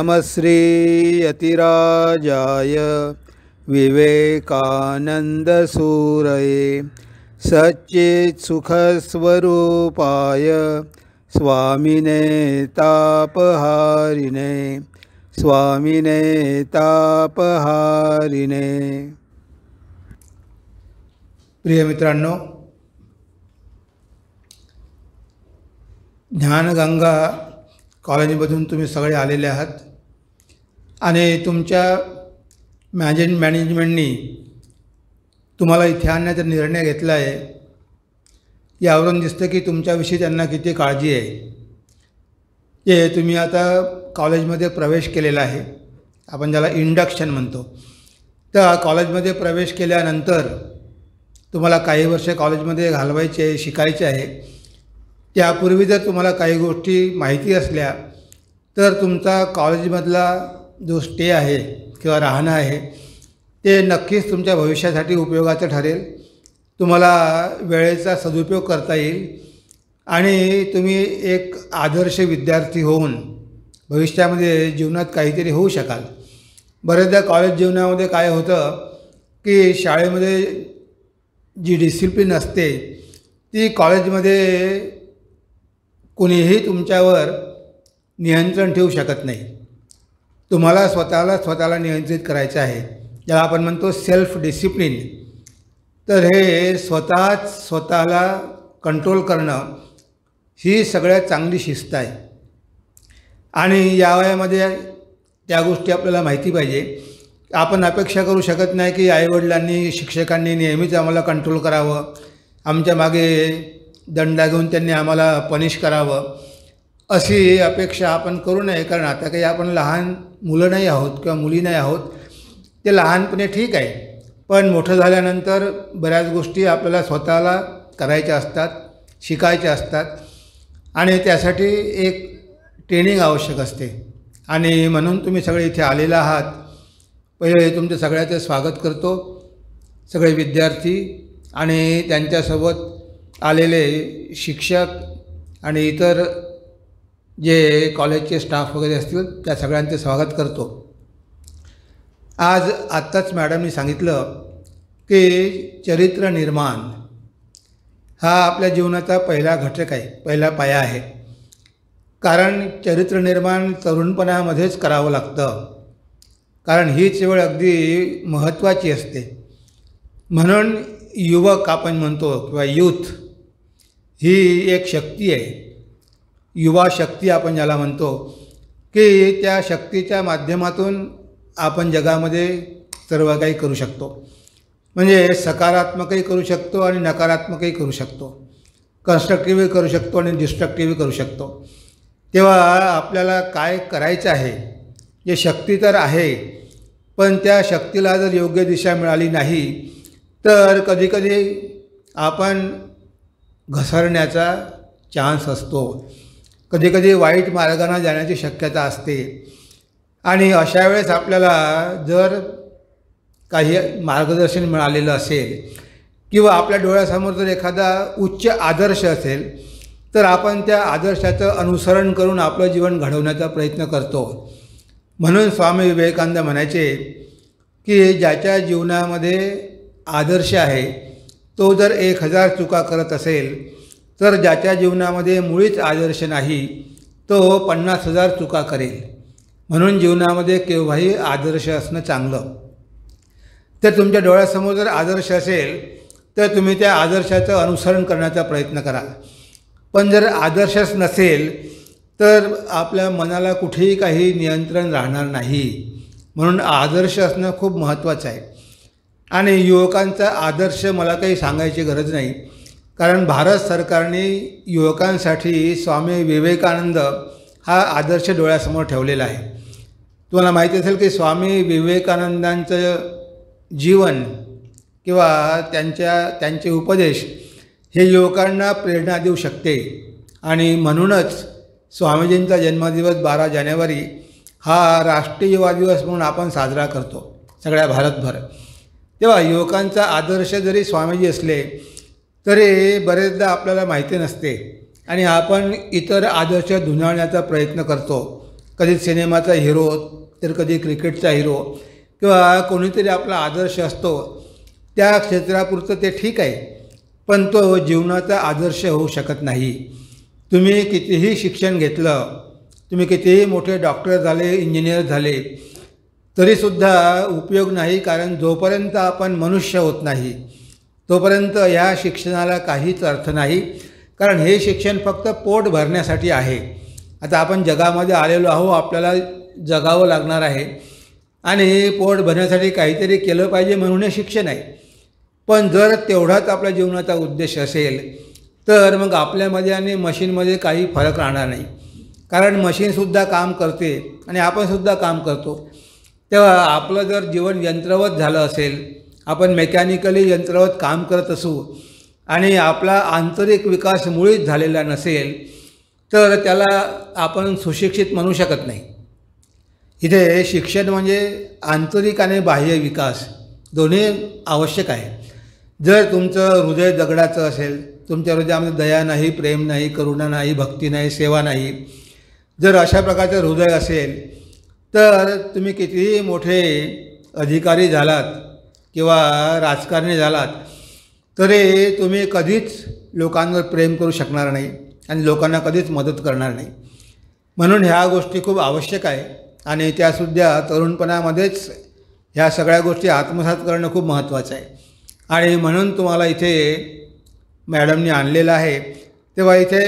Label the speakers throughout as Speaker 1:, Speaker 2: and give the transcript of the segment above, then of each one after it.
Speaker 1: नमश्रीयतिराजाय विवेकानन्दसूरये सच्चित्सुखस्वरूपाय स्वामिने तापहारिणे स्वामिने तापहारिणे प्रिय मित्रांनो ज्ञानगंगा कॉलेजमधून तुम्ही सगळे आलेले आहात आणि तुमच्या मॅनेज मॅनेजमेंटनी तुम्हाला इथे आणण्याचा निर्णय घेतला आहे यावरून दिसतं की तुमच्याविषयी त्यांना किती काळजी आहे जे तुम्ही आता कॉलेजमध्ये प्रवेश केलेला आहे आपण ज्याला इंडक्शन म्हणतो तर कॉलेजमध्ये प्रवेश केल्यानंतर तुम्हाला काही वर्ष कॉलेजमध्ये घालवायचे शिकायचे आहे त्यापूर्वी जर तुम्हाला काही गोष्टी माहिती असल्या तर तुमचा कॉलेजमधला जो स्टे आहे किंवा राहणं आहे ते नक्कीच तुमच्या भविष्यासाठी उपयोगाचं ठरेल तुम्हाला वेळेचा सदुपयोग करता येईल आणि तुम्ही एक आदर्श विद्यार्थी होऊन भविष्यामध्ये जीवनात काहीतरी होऊ शकाल बरेचदा कॉलेज जीवनामध्ये काय होतं की शाळेमध्ये जी डिसिप्लिन असते ती कॉलेजमध्ये कुणीही तुमच्यावर नियंत्रण ठेवू शकत नाही तुम्हाला स्वतःला स्वतःला नियंत्रित करायचं आहे ज्याला आपण म्हणतो सेल्फ डिसिप्लिन तर हे स्वतःच स्वतःला कंट्रोल करणं ही सगळ्यात चांगली शिस्त आहे आणि या वयामध्ये त्या गोष्टी आपल्याला माहिती पाहिजे आपण अपेक्षा करू शकत नाही की आईवडिलांनी शिक्षकांनी नेहमीच आम्हाला कंट्रोल करावं आमच्या मागे दंडा घेऊन त्यांनी आम्हाला पनिश करावं अशी अपेक्षा आपण करू नये कारण आता काही आपण लहान मुलं नाही आहोत किंवा मुली नाही आहोत ते लहानपणे ठीक आहे पण मोठं झाल्यानंतर बऱ्याच गोष्टी आपल्याला स्वतःला करायच्या असतात शिकायच्या असतात आणि त्यासाठी एक ट्रेनिंग आवश्यक असते आणि म्हणून तुम्ही सगळे इथे आलेला आहात पहिले तुमचं सगळ्याचं स्वागत करतो सगळे विद्यार्थी आणि त्यांच्यासोबत आलेले शिक्षक आणि इतर जे कॉलेजचे स्टाफ वगैरे असतील त्या सगळ्यांचे स्वागत करतो आज आत्ताच मॅडमनी सांगितलं की चरित्र निर्माण हा आपल्या जीवनाचा पहिला घटक आहे पहिला पाया आहे कारण चरित्र निर्माण तरुणपणामध्येच करावं लागतं कारण हीच वेळ अगदी महत्त्वाची असते म्हणून युवक आपण म्हणतो किंवा यूथ ही एक शक्ती आहे युवा शक्ती आपण ज्याला म्हणतो की त्या शक्तीच्या माध्यमातून आपण जगामध्ये सर्व काही करू शकतो म्हणजे सकारात्मकही करू शकतो आणि नकारात्मकही करू शकतो कन्स्ट्रक्टिव्हही करू शकतो आणि डिस्ट्रक्टिव्हही करू शकतो तेव्हा आपल्याला काय करायचं आहे जे शक्ती तर आहे पण त्या शक्तीला जर योग्य दिशा मिळाली नाही तर कधीकधी आपण घसरण्याचा चान्स असतो कधीकधी वाईट मार्गाने जाण्याची शक्यता असते आणि अशा वेळेस आपल्याला जर काही मार्गदर्शन मिळालेलं असेल किंवा आपल्या डोळ्यासमोर जर एखादा उच्च आदर्श असेल तर आपण त्या आदर्शाचं अनुसरण करून आपलं जीवन घडवण्याचा प्रयत्न करतो म्हणून स्वामी विवेकानंद म्हणायचे की ज्याच्या जीवनामध्ये आदर्श आहे तो जर एक हजार चुका करत असेल तर ज्याच्या जीवनामध्ये मुळीच आदर्श नाही तो पन्नास हजार चुका करेल म्हणून जीवनामध्ये केव्हाही आदर्श असणं चांगलं तर तुमच्या डोळ्यासमोर जर आदर्श असेल तर तुम्ही त्या आदर्शाचं अनुसरण करण्याचा प्रयत्न करा पण जर आदर्शच नसेल तर आपल्या मनाला कुठेही काही नियंत्रण राहणार नाही म्हणून आदर्श असणं खूप महत्त्वाचं आहे आणि युवकांचा आदर्श मला काही सांगायची गरज नाही कारण भारत सरकारने युवकांसाठी स्वामी विवेकानंद हा आदर्श डोळ्यासमोर ठेवलेला आहे तुम्हाला माहिती असेल की स्वामी विवेकानंदांचं जीवन किंवा त्यांच्या त्यांचे उपदेश हे युवकांना प्रेरणा देऊ शकते आणि म्हणूनच स्वामीजींचा जन्मदिवस बारा जानेवारी हा राष्ट्रीय युवा दिवस म्हणून आपण साजरा करतो सगळ्या भारतभर तेव्हा युवकांचा आदर्श जरी स्वामीजी असले तर हे बरेचदा आपल्याला माहिती नसते आणि आपण इतर आदर्श धुनाळण्याचा प्रयत्न करतो कधी सिनेमाचा हिरो तर कधी क्रिकेटचा हिरो किंवा कोणीतरी आपला आदर्श असतो त्या क्षेत्रापुरतं ते ठीक आहे पण तो जीवनाचा आदर्श होऊ शकत नाही तुम्ही कितीही शिक्षण घेतलं तुम्ही कितीही मोठे डॉक्टर झाले इंजिनियर झाले तरीसुद्धा उपयोग नाही कारण जोपर्यंत आपण मनुष्य होत नाही तोपर्यंत या शिक्षणाला काहीच अर्थ नाही कारण हे शिक्षण फक्त पोट भरण्यासाठी आहे आता आपण जगामध्ये आलेलो आहो आपल्याला जगावं लागणार आहे आणि पोट भरण्यासाठी काहीतरी केलं पाहिजे म्हणून हे शिक्षण आहे पण जर तेवढाच आपल्या जीवनाचा उद्देश असेल तर मग आपल्यामध्ये आणि मशीनमध्ये काही फरक राहणार नाही कारण मशीनसुद्धा काम करते आणि आपणसुद्धा काम करतो तेव्हा आपलं जर जीवन यंत्रवत झालं असेल आपण मेकॅनिकली यंत्रावर काम करत असू आणि आपला आंतरिक विकास मुळीच झालेला नसेल तर त्याला आपण सुशिक्षित म्हणू शकत नाही इथे शिक्षण म्हणजे आंतरिक आणि बाह्य विकास दोन्ही आवश्यक आहे जर तुमचं हृदय दगडाचं असेल तुमच्या हृदयामध्ये दया नाही प्रेम नाही करुणा नाही भक्ती नाही सेवा नाही जर अशा प्रकारचं हृदय असेल तर तुम्ही कितीही मोठे अधिकारी झालात किंवा राजकारणी झालात तरी तुम्ही कधीच लोकांवर प्रेम करू शकणार नाही आणि लोकांना कधीच मदत करणार नाही म्हणून ह्या गोष्टी खूप आवश्यक आहे आणि त्यासुद्धा तरुणपणामध्येच ह्या सगळ्या गोष्टी आत्मसात करणं खूप महत्त्वाचं आहे आणि म्हणून तुम्हाला इथे मॅडमनी आणलेलं आहे तेव्हा इथे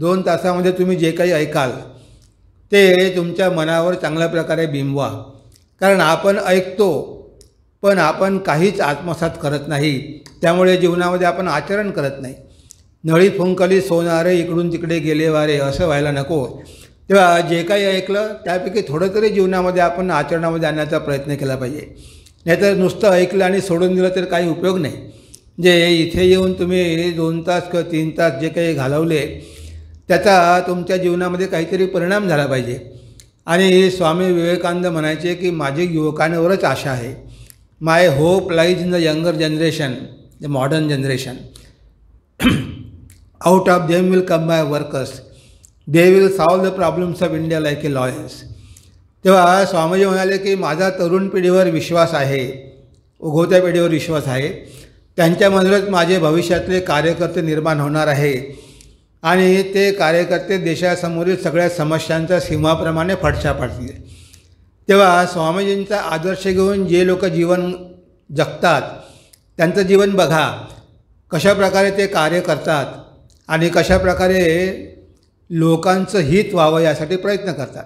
Speaker 1: दोन तासामध्ये तुम्ही जे काही ऐकाल ते तुमच्या मनावर चांगल्या प्रकारे बिंबवा कारण आपण ऐकतो पण आपण काहीच आत्मसात करत नाही त्यामुळे जीवनामध्ये आपण आचरण करत नाही नळी फुंकली सोनारे इकडून तिकडे गेले वारे असं व्हायला नको तेव्हा जे काही ऐकलं त्यापैकी थोडं तरी जीवनामध्ये आपण आचरणामध्ये आणण्याचा प्रयत्न केला पाहिजे नाहीतर नुसतं ऐकलं आणि सोडून दिलं तर काही उपयोग नाही जे इथे येऊन तुम्ही दोन तास किंवा तीन तास जे काही घालवले त्याचा तुमच्या जीवनामध्ये काहीतरी परिणाम झाला पाहिजे आणि स्वामी विवेकानंद म्हणायचे की माझी युवकांवरच आशा आहे my hope lies in the younger generation the modern generation out of they will come my workers they will solve the problems of India like a lawyers तेव्हा स्वामीजी म्हणाले की माझा तरुण पिढीवर विश्वास आहे उगवत्या पिढीवर विश्वास आहे त्यांच्यामधूनच माझे भविष्यातले कार्यकर्ते निर्माण होणार आहे आणि ते कार्यकर्ते देशासमोरील सगळ्या समस्यांच्या सीमाप्रमाणे फडशा पाडतील तेव्हा स्वामीजींचा आदर्श घेऊन जे लोक जीवन जगतात त्यांचं जीवन बघा कशाप्रकारे ते कार्य करतात आणि कशाप्रकारे लोकांचं हित व्हावं यासाठी प्रयत्न करतात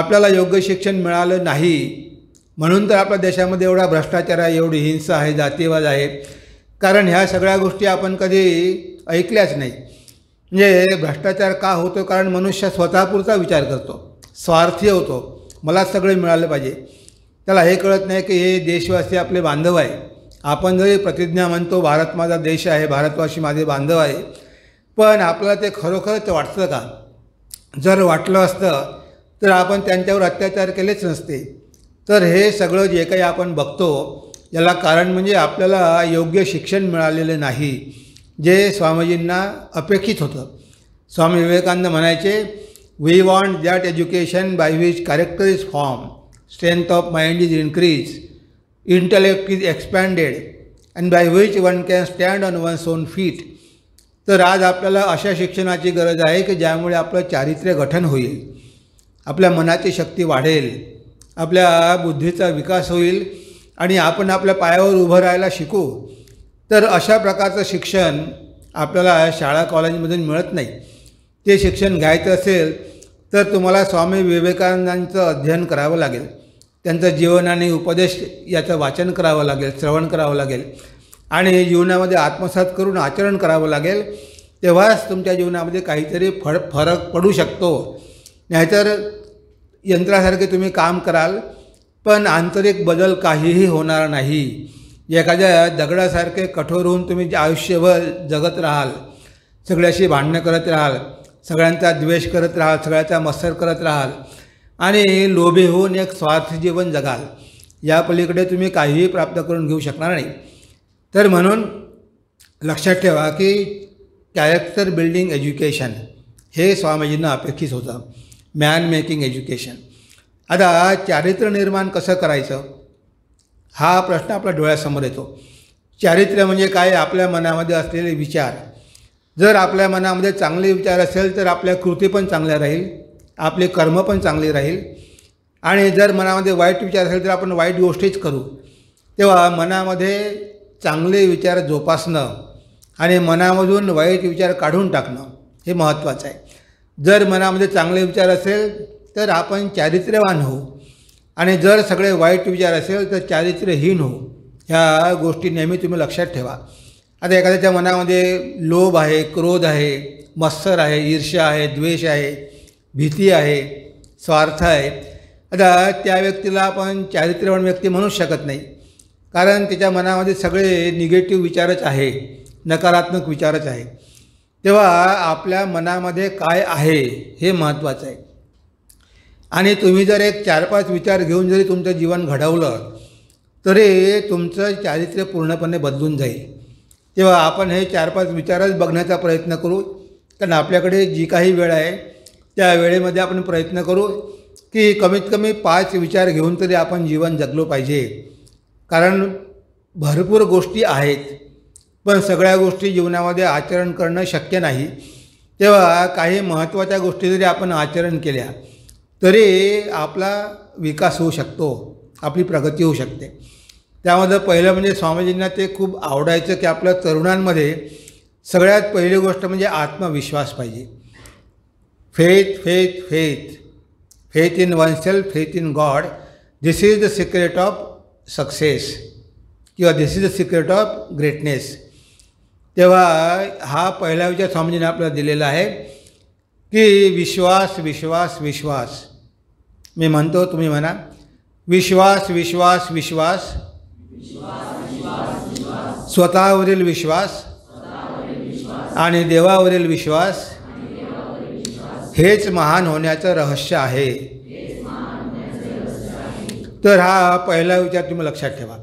Speaker 1: आपल्याला योग्य शिक्षण मिळालं नाही म्हणून तर आपल्या देशामध्ये एवढा भ्रष्टाचार आहे एवढी हिंसा आहे जातीवाद आहे कारण ह्या सगळ्या गोष्टी आपण कधी ऐकल्याच नाही म्हणजे भ्रष्टाचार का होतो कारण मनुष्य स्वतःपुरता विचार करतो स्वार्थी होतो मला सगळं मिळालं पाहिजे त्याला हे कळत नाही की हे देशवासी आपले बांधव आहे आपण जरी प्रतिज्ञा म्हणतो भारत माझा देश आहे भारतवासी माझे बांधव आहे पण आपल्याला ते खरोखरच वाटतं का जर वाटलं असतं तर आपण त्यांच्यावर अत्याचार केलेच नसते तर हे सगळं जे काही आपण बघतो याला कारण म्हणजे आपल्याला योग्य शिक्षण मिळालेलं नाही जे स्वामीजींना अपेक्षित होतं स्वामी विवेकानंद म्हणायचे We want that education by which character is formed, strength of mind is increased, intellect is expanded, and by which one can stand on one's own feet. तर आज आपल्याला अशा शिक्षणाची गरज आहे की ज्यामुळे आपलं चारित्र्य गठन होईल आपल्या मनाची शक्ती वाढेल आपल्या बुद्धीचा विकास होईल आणि आपण आपल्या पायावर उभं राहायला शिकू तर अशा प्रकारचं शिक्षण आपल्याला शाळा कॉलेजमधून मिळत नाही ते शिक्षण घ्यायचं असेल तर तुम्हाला स्वामी विवेकानंदांचं अध्ययन करावं लागेल त्यांचं जीवन आणि उपदेश याचं वाचन करावं लागेल श्रवण करावं लागेल आणि जीवनामध्ये आत्मसात करून आचरण करावं लागेल तेव्हाच तुमच्या जीवनामध्ये काहीतरी फड फरक पडू शकतो नाहीतर यंत्रासारखे तुम्ही काम कराल पण आंतरिक बदल काहीही होणार नाही एखाद्या दगडासारखे कठोर होऊन तुम्ही आयुष्यभर जगत राहाल सगळ्याशी भांडणं करत राहाल सगळ्यांचा द्वेष करत राहाल सगळ्याचा मत्सर करत राहाल आणि लोभे होऊन एक स्वार्थ जीवन जगाल या पलीकडे तुम्ही काहीही प्राप्त करून घेऊ शकणार नाही तर म्हणून लक्षात ठेवा की कॅरेक्टर बिल्डिंग एज्युकेशन हे स्वामीजींना अपेक्षित होतं मॅन मेकिंग एज्युकेशन आता चारित्र्य निर्माण कसं करायचं हा प्रश्न आपल्या डोळ्यासमोर येतो चारित्र्य म्हणजे काय आपल्या मनामध्ये असलेले विचार जर आपल्या मनामध्ये चांगले विचार असेल तर आपल्या कृती पण चांगल्या राहील आपले कर्म पण चांगले राहील आणि जर मनामध्ये वाईट विचार असेल तर आपण वाईट गोष्टीच करू तेव्हा मनामध्ये चांगले विचार जोपासणं आणि मनामधून वाईट विचार काढून टाकणं हे महत्त्वाचं आहे जर मनामध्ये चांगले विचार असेल तर आपण चारित्र्यवान होऊ आणि जर सगळे वाईट विचार असेल तर चारित्र्यहीन होऊ ह्या गोष्टी नेहमी तुम्ही लक्षात ठेवा आता एखाद्याच्या मनामध्ये लोभ आहे क्रोध आहे मत्सर आहे ईर्ष्या आहे द्वेष आहे भीती आहे स्वार्थ आहे आता त्या व्यक्तीला आपण चारित्र्यवान व्यक्ती म्हणू शकत नाही कारण त्याच्या मनामध्ये सगळे निगेटिव्ह विचारच आहे नकारात्मक विचारच आहे तेव्हा आपल्या मनामध्ये काय आहे हे महत्त्वाचं आहे आणि तुम्ही जर एक चार पाच विचार घेऊन जरी तुमचं जीवन घडवलं तरी तुमचं चारित्र्य पूर्णपणे बदलून जाईल तेव्हा आपण हे चार पाच विचारच बघण्याचा प्रयत्न करू कारण आपल्याकडे जी काही वेळ आहे त्या वेळेमध्ये आपण प्रयत्न करू की कमीत कमी पाच विचार घेऊन तरी आपण जीवन जगलो पाहिजे कारण भरपूर गोष्टी आहेत पण सगळ्या गोष्टी जीवनामध्ये आचरण करणं शक्य नाही तेव्हा काही महत्त्वाच्या गोष्टी जरी आपण आचरण केल्या तरी आपला विकास होऊ शकतो आपली प्रगती होऊ शकते त्यामध्ये पहिलं म्हणजे स्वामीजींना ते खूप आवडायचं की आपल्या तरुणांमध्ये सगळ्यात पहिली गोष्ट म्हणजे आत्मविश्वास पाहिजे faith faith faith faith in one faith in God this is the secret of success किंवा this is the secret of greatness तेव्हा हा पहिला विचार स्वामीजीने आपल्याला दिलेला आहे की विश्वास विश्वास विश्वास मी म्हणतो तुम्ही म्हणा विश्वास विश्वास विश्वास स्वतःवरील विश्वास आणि देवावरील विश्वास हेच महान होण्याचं रहस्य आहे तर हा पहिला विचार तुम्ही लक्षात ठेवा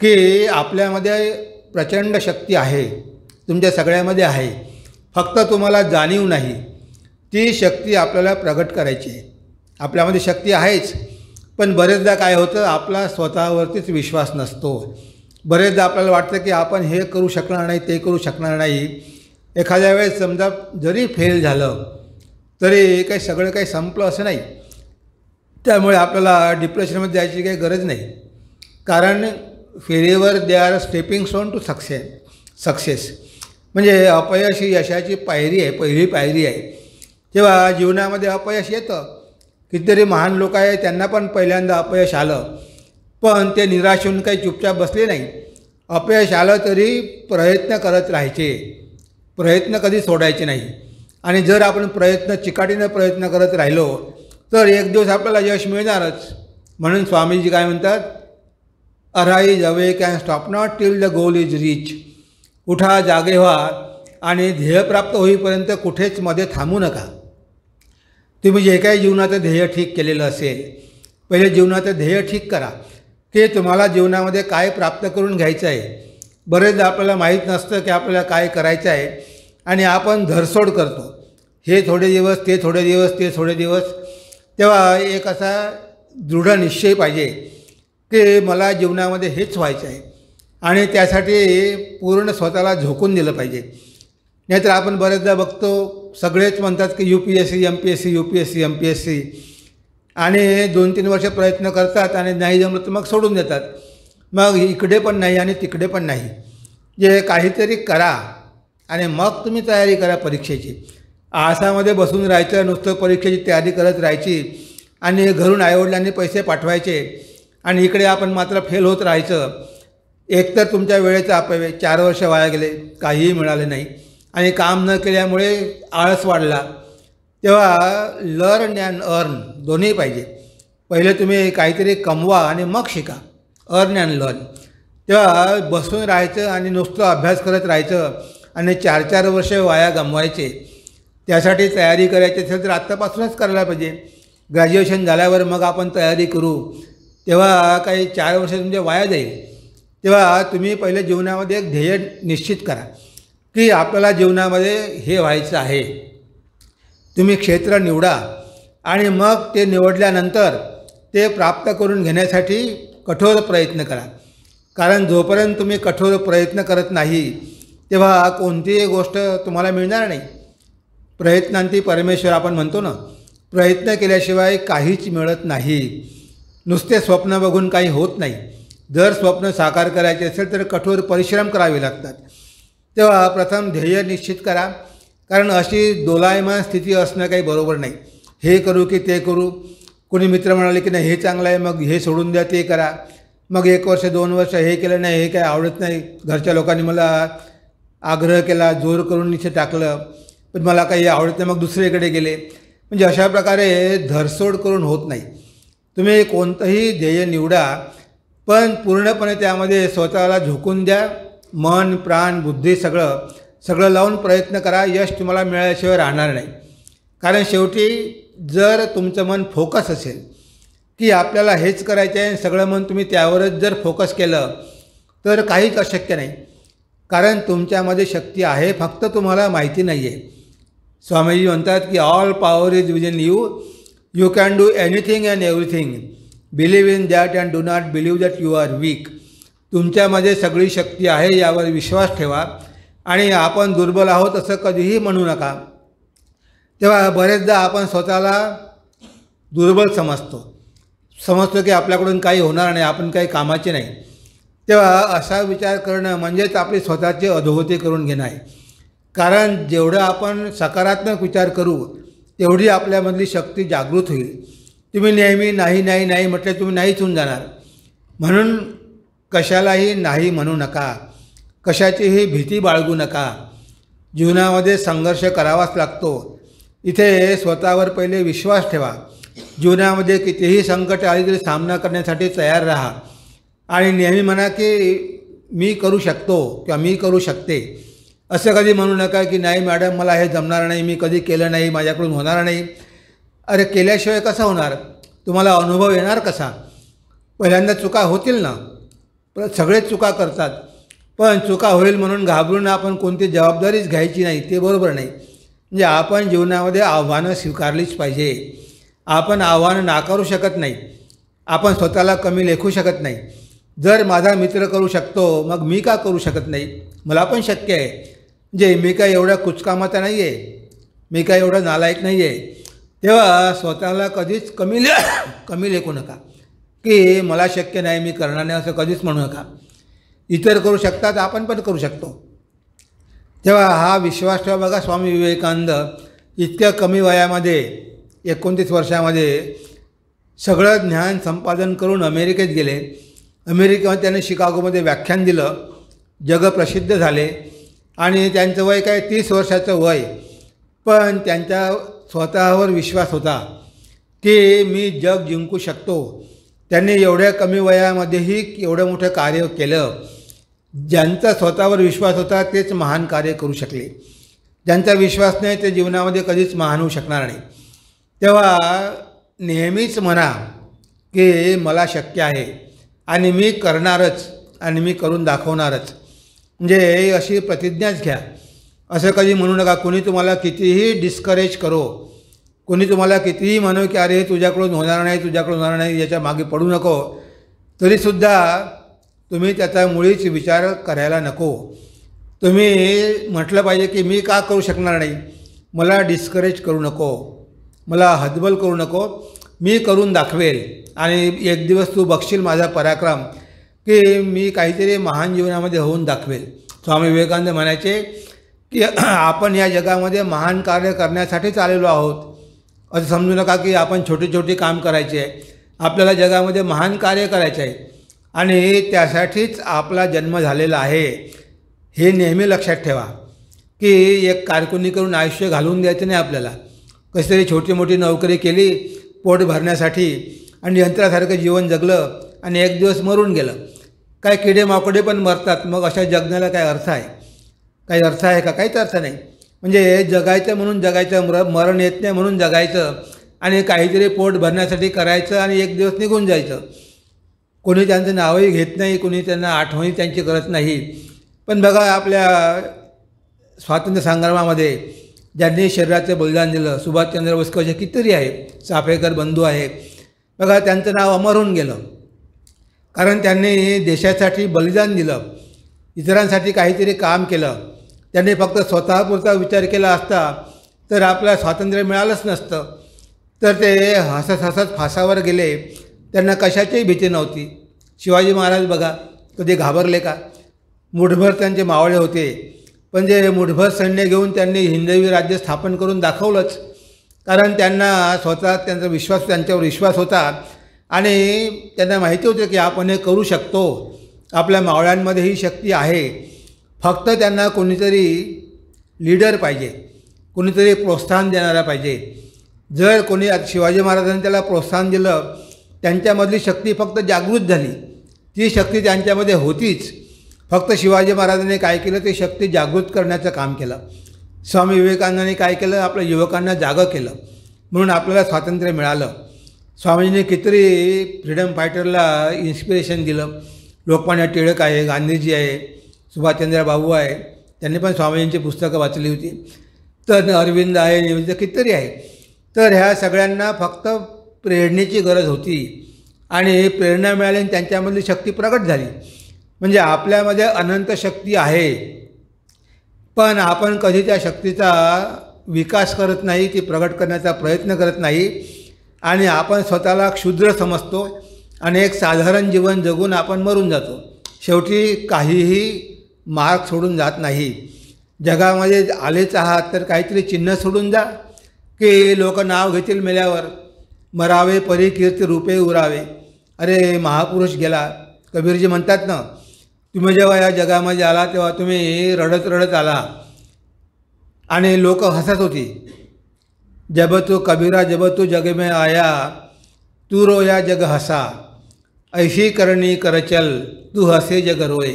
Speaker 1: की आपल्यामध्ये प्रचंड शक्ती आहे तुमच्या सगळ्यामध्ये आहे फक्त तुम्हाला जाणीव नाही ती शक्ती आपल्याला प्रगट करायची आहे आपल्यामध्ये शक्ती आहेच पण बरेचदा काय होतं आपला स्वतःवरतीच विश्वास नसतो बरेचदा आपल्याला वाटतं की आपण हे करू शकणार नाही ते करू शकणार नाही एखाद्या वेळेस समजा जरी फेल झालं तरी काही सगळं काही संपलं असं नाही त्यामुळे आपल्याला डिप्रेशनमध्ये जायची काही गरज नाही कारण फेरीवर they are stepping stones to success success म्हणजे अपयश ही यशाची पायरी आहे पहिली पायरी आहे तेव्हा जीवनामध्ये अपयश येतं कितीतरी महान लोक आहे त्यांना पण पहिल्यांदा अपयश आलं पण ते निराश होऊन काही चुपचाप बसले नाही अपयश आलं तरी प्रयत्न करत राहायचे प्रयत्न कधी सोडायचे नाही आणि जर आपण प्रयत्न चिकाटीनं प्रयत्न करत राहिलो तर एक दिवस आपल्याला यश मिळणारच म्हणून स्वामीजी काय म्हणतात अराई जवे कॅन stop not till the goal is reach उठा जागे व्हा आणि ध्येय प्राप्त होईपर्यंत कुठेच मध्ये थांबू नका तुम्ही जे काही जीवनाचं ध्येय ठीक केलेलं असेल पहिले जीवनाचं ध्येय ठीक करा की तुम्हाला जीवनामध्ये काय प्राप्त करून घ्यायचं आहे बरेचदा आपल्याला माहीत नसतं की आपल्याला काय करायचं आहे आणि आपण धरसोड करतो हे थोडे दिवस ते थोडे दिवस ते थोडे दिवस तेव्हा एक असा दृढ निश्चय पाहिजे की मला जीवनामध्ये हेच व्हायचं आहे आणि त्यासाठी पूर्ण स्वतःला झोकून दिलं पाहिजे नाहीतर आपण बरेचदा बघतो सगळेच म्हणतात की U P S C M P S C U P S C M P S C आणि दोन तीन वर्ष प्रयत्न करतात आणि नाही जमलं तर मग सोडून देतात मग इकडे पण नाही आणि तिकडे पण नाही जे काहीतरी करा आणि मग तुम्ही तयारी करा परीक्षेची आसामध्ये बसून राहायचं नुसतं परीक्षेची तयारी करत राहायची आणि घरून आईवडिलांनी पैसे पाठवायचे आणि इकडे आपण मात्र फेल होत राहायचं एकतर तुमच्या वेळेचा अपव्यय चार वर्ष वाया गेले काहीही मिळाले नाही आणि काम न केल्यामुळे आळस वाढला तेव्हा लर्न अँड अर्न दोन्ही पाहिजे पहिले तुम्ही काहीतरी कमवा आणि मग शिका अर्न अँड लर्न तेव्हा बसून राहायचं आणि नुसतं अभ्यास करत राहायचं आणि चार चार वर्ष वाया गमवायचे त्यासाठी तयारी करायची असेल तर आत्तापासूनच करायला पाहिजे ग्रॅज्युएशन झाल्यावर मग आपण तयारी करू तेव्हा काही चार वर्ष तुमच्या वाया जाईल तेव्हा तुम्ही पहिले जीवनामध्ये एक ध्येय निश्चित करा की आपल्याला जीवनामध्ये हे व्हायचं आहे तुम्ही क्षेत्र निवडा आणि मग ते निवडल्यानंतर ते प्राप्त करून घेण्यासाठी कठोर प्रयत्न करा कारण जोपर्यंत तुम्ही कठोर प्रयत्न करत नाही तेव्हा कोणतीही गोष्ट तुम्हाला मिळणार नाही प्रयत्नांती परमेश्वर आपण म्हणतो ना प्रयत्न केल्याशिवाय काहीच मिळत नाही नुसते स्वप्न बघून काही होत नाही जर स्वप्न साकार करायचे असेल तर कठोर परिश्रम करावे लागतात तेव्हा प्रथम ध्येय निश्चित करा कारण अशी दोलायमान स्थिती असणं काही बरोबर नाही हे करू की ते करू कोणी मित्र म्हणाले की नाही हे चांगलं आहे मग हे सोडून द्या ते करा मग एक वर्ष दोन वर्ष हे केलं नाही हे काय आवडत नाही घरच्या लोकांनी मला आग्रह केला जोर करून निश्चित टाकलं पण मला काही आवडत नाही मग दुसरीकडे गेले म्हणजे अशा प्रकारे धरसोड करून होत नाही तुम्ही कोणतंही ध्येय निवडा पण पूर्णपणे त्यामध्ये स्वतःला झोकून द्या मन प्राण बुद्धी सगळं सगळं लावून प्रयत्न करा यश तुम्हाला मिळाल्याशिवाय राहणार नाही कारण शेवटी जर तुमचं मन फोकस असेल की आपल्याला हेच करायचं आहे सगळं मन तुम्ही त्यावरच जर फोकस केलं तर काहीच अशक्य नाही कारण तुमच्यामध्ये शक्ती आहे फक्त तुम्हाला माहिती नाही आहे स्वामीजी म्हणतात की all power is within you you can do anything and everything believe in that and do not believe that you are weak तुमच्यामध्ये सगळी शक्ती आहे यावर विश्वास ठेवा आणि आपण दुर्बल आहोत असं कधीही म्हणू नका तेव्हा बरेचदा आपण स्वतःला दुर्बल समजतो समजतो की आपल्याकडून काही होणार नाही आपण काही कामाचे नाही तेव्हा असा विचार करणं म्हणजेच आपली स्वतःची अधोगती करून घेणं आहे कारण जेवढं आपण सकारात्मक विचार करू तेवढी आपल्यामधली शक्ती जागृत होईल तुम्ही नेहमी नाही नाही नाही म्हटलं तुम्ही नाहीच होऊन जाणार म्हणून कशालाही नाही म्हणू नका कशाचीही भीती बाळगू नका जीवनामध्ये संघर्ष करावाच लागतो इथे स्वतःवर पहिले विश्वास ठेवा जीवनामध्ये कितीही संकट आली तरी सामना करण्यासाठी तयार राहा आणि नेहमी म्हणा की मी करू शकतो किंवा मी करू शकते असं कधी म्हणू नका की नाही मॅडम मला हे जमणार नाही मी कधी केलं नाही माझ्याकडून होणार नाही अरे केल्याशिवाय कसं होणार तुम्हाला अनुभव येणार कसा पहिल्यांदा चुका होतील ना परत सगळेच चुका करतात पण चुका होईल म्हणून घाबरून आपण कोणती जबाबदारीच घ्यायची नाही ते बरोबर नाही म्हणजे आपण जीवनामध्ये आव्हानं स्वीकारलीच पाहिजे आपण आव्हानं नाकारू शकत नाही आपण स्वतःला कमी लेखू शकत नाही जर माझा मित्र करू शकतो मग मी का करू शकत नाही मला पण शक्य आहे जे म्हणजे मी काय एवढ्या कुचकामाचा नाही आहे मी काय एवढं नालायक नाही आहे तेव्हा स्वतःला कधीच कमी ले कमी लेखू नका की मला शक्य नाही मी करणार नाही असं कधीच म्हणू नका इतर करू शकतात आपण पण करू शकतो तेव्हा हा विश्वास ठेवा बघा स्वामी विवेकानंद इतक्या कमी वयामध्ये एकोणतीस वर्षामध्ये सगळं ज्ञान संपादन करून अमेरिकेत गेले अमेरिकेमध्ये त्यांनी शिकागोमध्ये व्याख्यान दिलं जगप्रसिद्ध झाले आणि त्यांचं वय काय तीस वर्षाचं वय पण त्यांच्या स्वतःवर विश्वास होता की मी जग जिंकू शकतो त्यांनी एवढ्या कमी वयामध्येही एवढं मोठं कार्य केलं ज्यांचा स्वतःवर विश्वास होता तेच महान कार्य करू शकले ज्यांचा विश्वास नाही ते जीवनामध्ये कधीच महान होऊ शकणार नाही तेव्हा नेहमीच म्हणा की मला शक्य आहे आणि मी करणारच आणि मी करून दाखवणारच म्हणजे अशी प्रतिज्ञाच घ्या असं कधी म्हणू नका कोणी तुम्हाला कितीही डिस्करेज करो कोणी तुम्हाला कितीही म्हणू की अरे तुझ्याकडून होणार नाही तुझ्याकडून होणार नाही याच्या मागे पडू नको तरीसुद्धा तुम्ही त्याचा मुळीच विचार करायला नको तुम्ही म्हटलं पाहिजे की मी का करू शकणार नाही मला डिस्करेज करू नको मला हतबल करू नको मी करून दाखवेल आणि एक दिवस तू बघशील माझा पराक्रम की मी काहीतरी महान जीवनामध्ये होऊन दाखवेल स्वामी विवेकानंद म्हणायचे की आपण या जगामध्ये महान कार्य करण्यासाठीच आलेलो आहोत असं समजू नका की आपण छोटे छोटे काम करायचे आहे आपल्याला जगामध्ये महान कार्य करायचे आहे आणि त्यासाठीच आपला जन्म झालेला आहे हे नेहमी लक्षात ठेवा की एक कारकुनी करून आयुष्य घालवून द्यायचं नाही आपल्याला कशीतरी छोटी मोठी नोकरी केली पोट भरण्यासाठी आणि यंत्रासारखं जीवन जगलं आणि एक दिवस मरून गेलं काय किडे माकडे पण मरतात मग अशा जगण्याला काय अर्थ आहे काही अर्थ आहे का काहीच अर्थ नाही म्हणजे जगायचं म्हणून जगायचं मर मरण येत नाही म्हणून जगायचं आणि काहीतरी पोट भरण्यासाठी करायचं आणि एक दिवस निघून जायचं कोणी त्यांचं नावही घेत नाही कोणी त्यांना आठवणी त्यांची करत नाही पण बघा आपल्या स्वातंत्र्य संग्रामामध्ये ज्यांनी शरीराचं बलिदान दिलं सुभाषचंद्र बोसकरचे कितीतरी आहे चाफेकर बंधू आहे बघा त्यांचं नाव अमर होऊन गेलं कारण त्यांनी देशासाठी बलिदान दिलं इतरांसाठी काहीतरी काम केलं त्यांनी फक्त स्वतःपुरता विचार केला असता तर आपल्याला स्वातंत्र्य मिळालंच नसतं तर ते हसत हसत फासावर गेले त्यांना कशाचीही भीती नव्हती शिवाजी महाराज बघा कधी घाबरले का मुठभर त्यांचे मावळे होते पण जे मुठभर सैन्य घेऊन त्यांनी हिंदवी राज्य स्थापन करून दाखवलंच कारण त्यांना स्वतः त्यांचा विश्वास त्यांच्यावर विश्वास होता आणि त्यांना माहिती होतं की आपण हे करू शकतो आपल्या मावळ्यांमध्ये ही शक्ती आहे फक्त त्यांना कोणीतरी लीडर पाहिजे कोणीतरी प्रोत्साहन देणारा पाहिजे जर कोणी शिवाजी महाराजांनी त्याला प्रोत्साहन दिलं त्यांच्यामधली शक्ती फक्त जागृत झाली ती शक्ती त्यांच्यामध्ये होतीच फक्त शिवाजी महाराजांनी काय केलं ते शक्ती जागृत करण्याचं काम केलं स्वामी विवेकानंदांनी काय केलं आपल्या युवकांना जागं केलं म्हणून आपल्याला स्वातंत्र्य मिळालं स्वामीजींनी कितीतरी फ्रीडम फायटरला इन्स्पिरेशन दिलं लोकमान्य टिळक आहे गांधीजी आहे सुभाषचंद्र बाबू आहे त्यांनी पण स्वामीजींची पुस्तकं वाचली होती तर अरविंद आहे निविंद कितीतरी आहे तर ह्या सगळ्यांना फक्त प्रेरणेची गरज होती आणि प्रेरणा मिळाली आणि त्यांच्यामधली शक्ती प्रकट झाली म्हणजे आपल्यामध्ये अनंत शक्ती आहे पण आपण कधी त्या शक्तीचा विकास करत नाही ती प्रकट करण्याचा प्रयत्न करत नाही आणि आपण स्वतःला क्षुद्र समजतो आणि एक साधारण जीवन जगून आपण मरून जातो शेवटी काहीही मार्ग सोडून जात नाही जगामध्ये आलेच आहात तर काहीतरी चिन्ह सोडून जा की लोक नाव घेतील मेल्यावर मरावे परी रूपे उरावे अरे महापुरुष गेला कबीरजी म्हणतात ना तुम्ही जेव्हा या जगामध्ये आला तेव्हा तुम्ही रडत रडत आला आणि लोक हसत होती जब तू कबीरा जब तू जग में आया तू रोया जग हसा ऐशी करणी करचल तू हसे जग रोय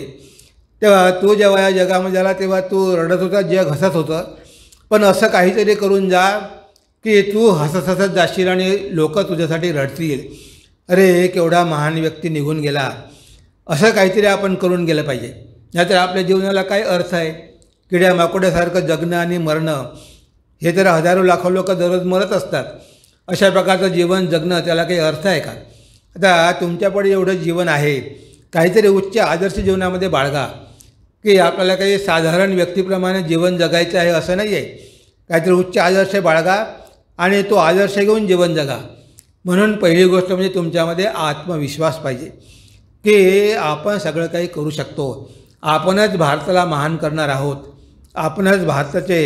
Speaker 1: तेव्हा तो जेव्हा या जगामध्ये आला तेव्हा तू रडत होता जग हसत होतं पण असं काहीतरी करून जा की तू हसत हसत जाशील आणि लोक तुझ्यासाठी रडतील अरे केवढा महान व्यक्ती निघून गेला असं काहीतरी आपण करून गेलं पाहिजे नाहीतर आपल्या जीवनाला काय अर्थ आहे किड्या माकोड्यासारखं जगणं आणि मरणं हे तर हजारो लाखो लोक दररोज मरत असतात अशा प्रकारचं जीवन जगणं त्याला काही अर्थ आहे का आता तुमच्याकडे एवढं जीवन आहे काहीतरी उच्च आदर्श जीवनामध्ये बाळगा की आपल्याला काही साधारण व्यक्तीप्रमाणे जीवन जगायचं आहे असं नाही आहे काहीतरी उच्च आदर्श बाळगा आणि तो आदर्श घेऊन जीवन जगा म्हणून पहिली गोष्ट म्हणजे तुमच्यामध्ये आत्मविश्वास पाहिजे की आपण सगळं काही करू शकतो आपणच भारताला महान करणार आहोत आपणच भारताचे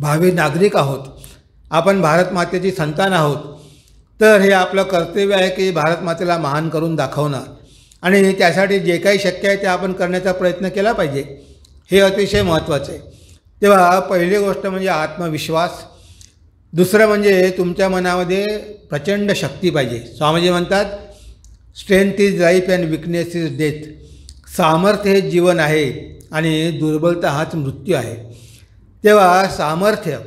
Speaker 1: भावी नागरिक आहोत आपण भारत मातेची संतान आहोत तर हे आपलं कर्तव्य आहे की भारत मातेला महान करून दाखवणं आणि त्यासाठी जे काही शक्य आहे ते आपण करण्याचा प्रयत्न केला पाहिजे हे अतिशय महत्त्वाचं आहे तेव्हा पहिली गोष्ट म्हणजे आत्मविश्वास दुसरं म्हणजे तुमच्या मनामध्ये प्रचंड शक्ती पाहिजे स्वामीजी म्हणतात strength is life and weakness is death सामर्थ्य हे जीवन आहे आणि दुर्बलता हाच मृत्यू आहे तेव्हा सामर्थ्य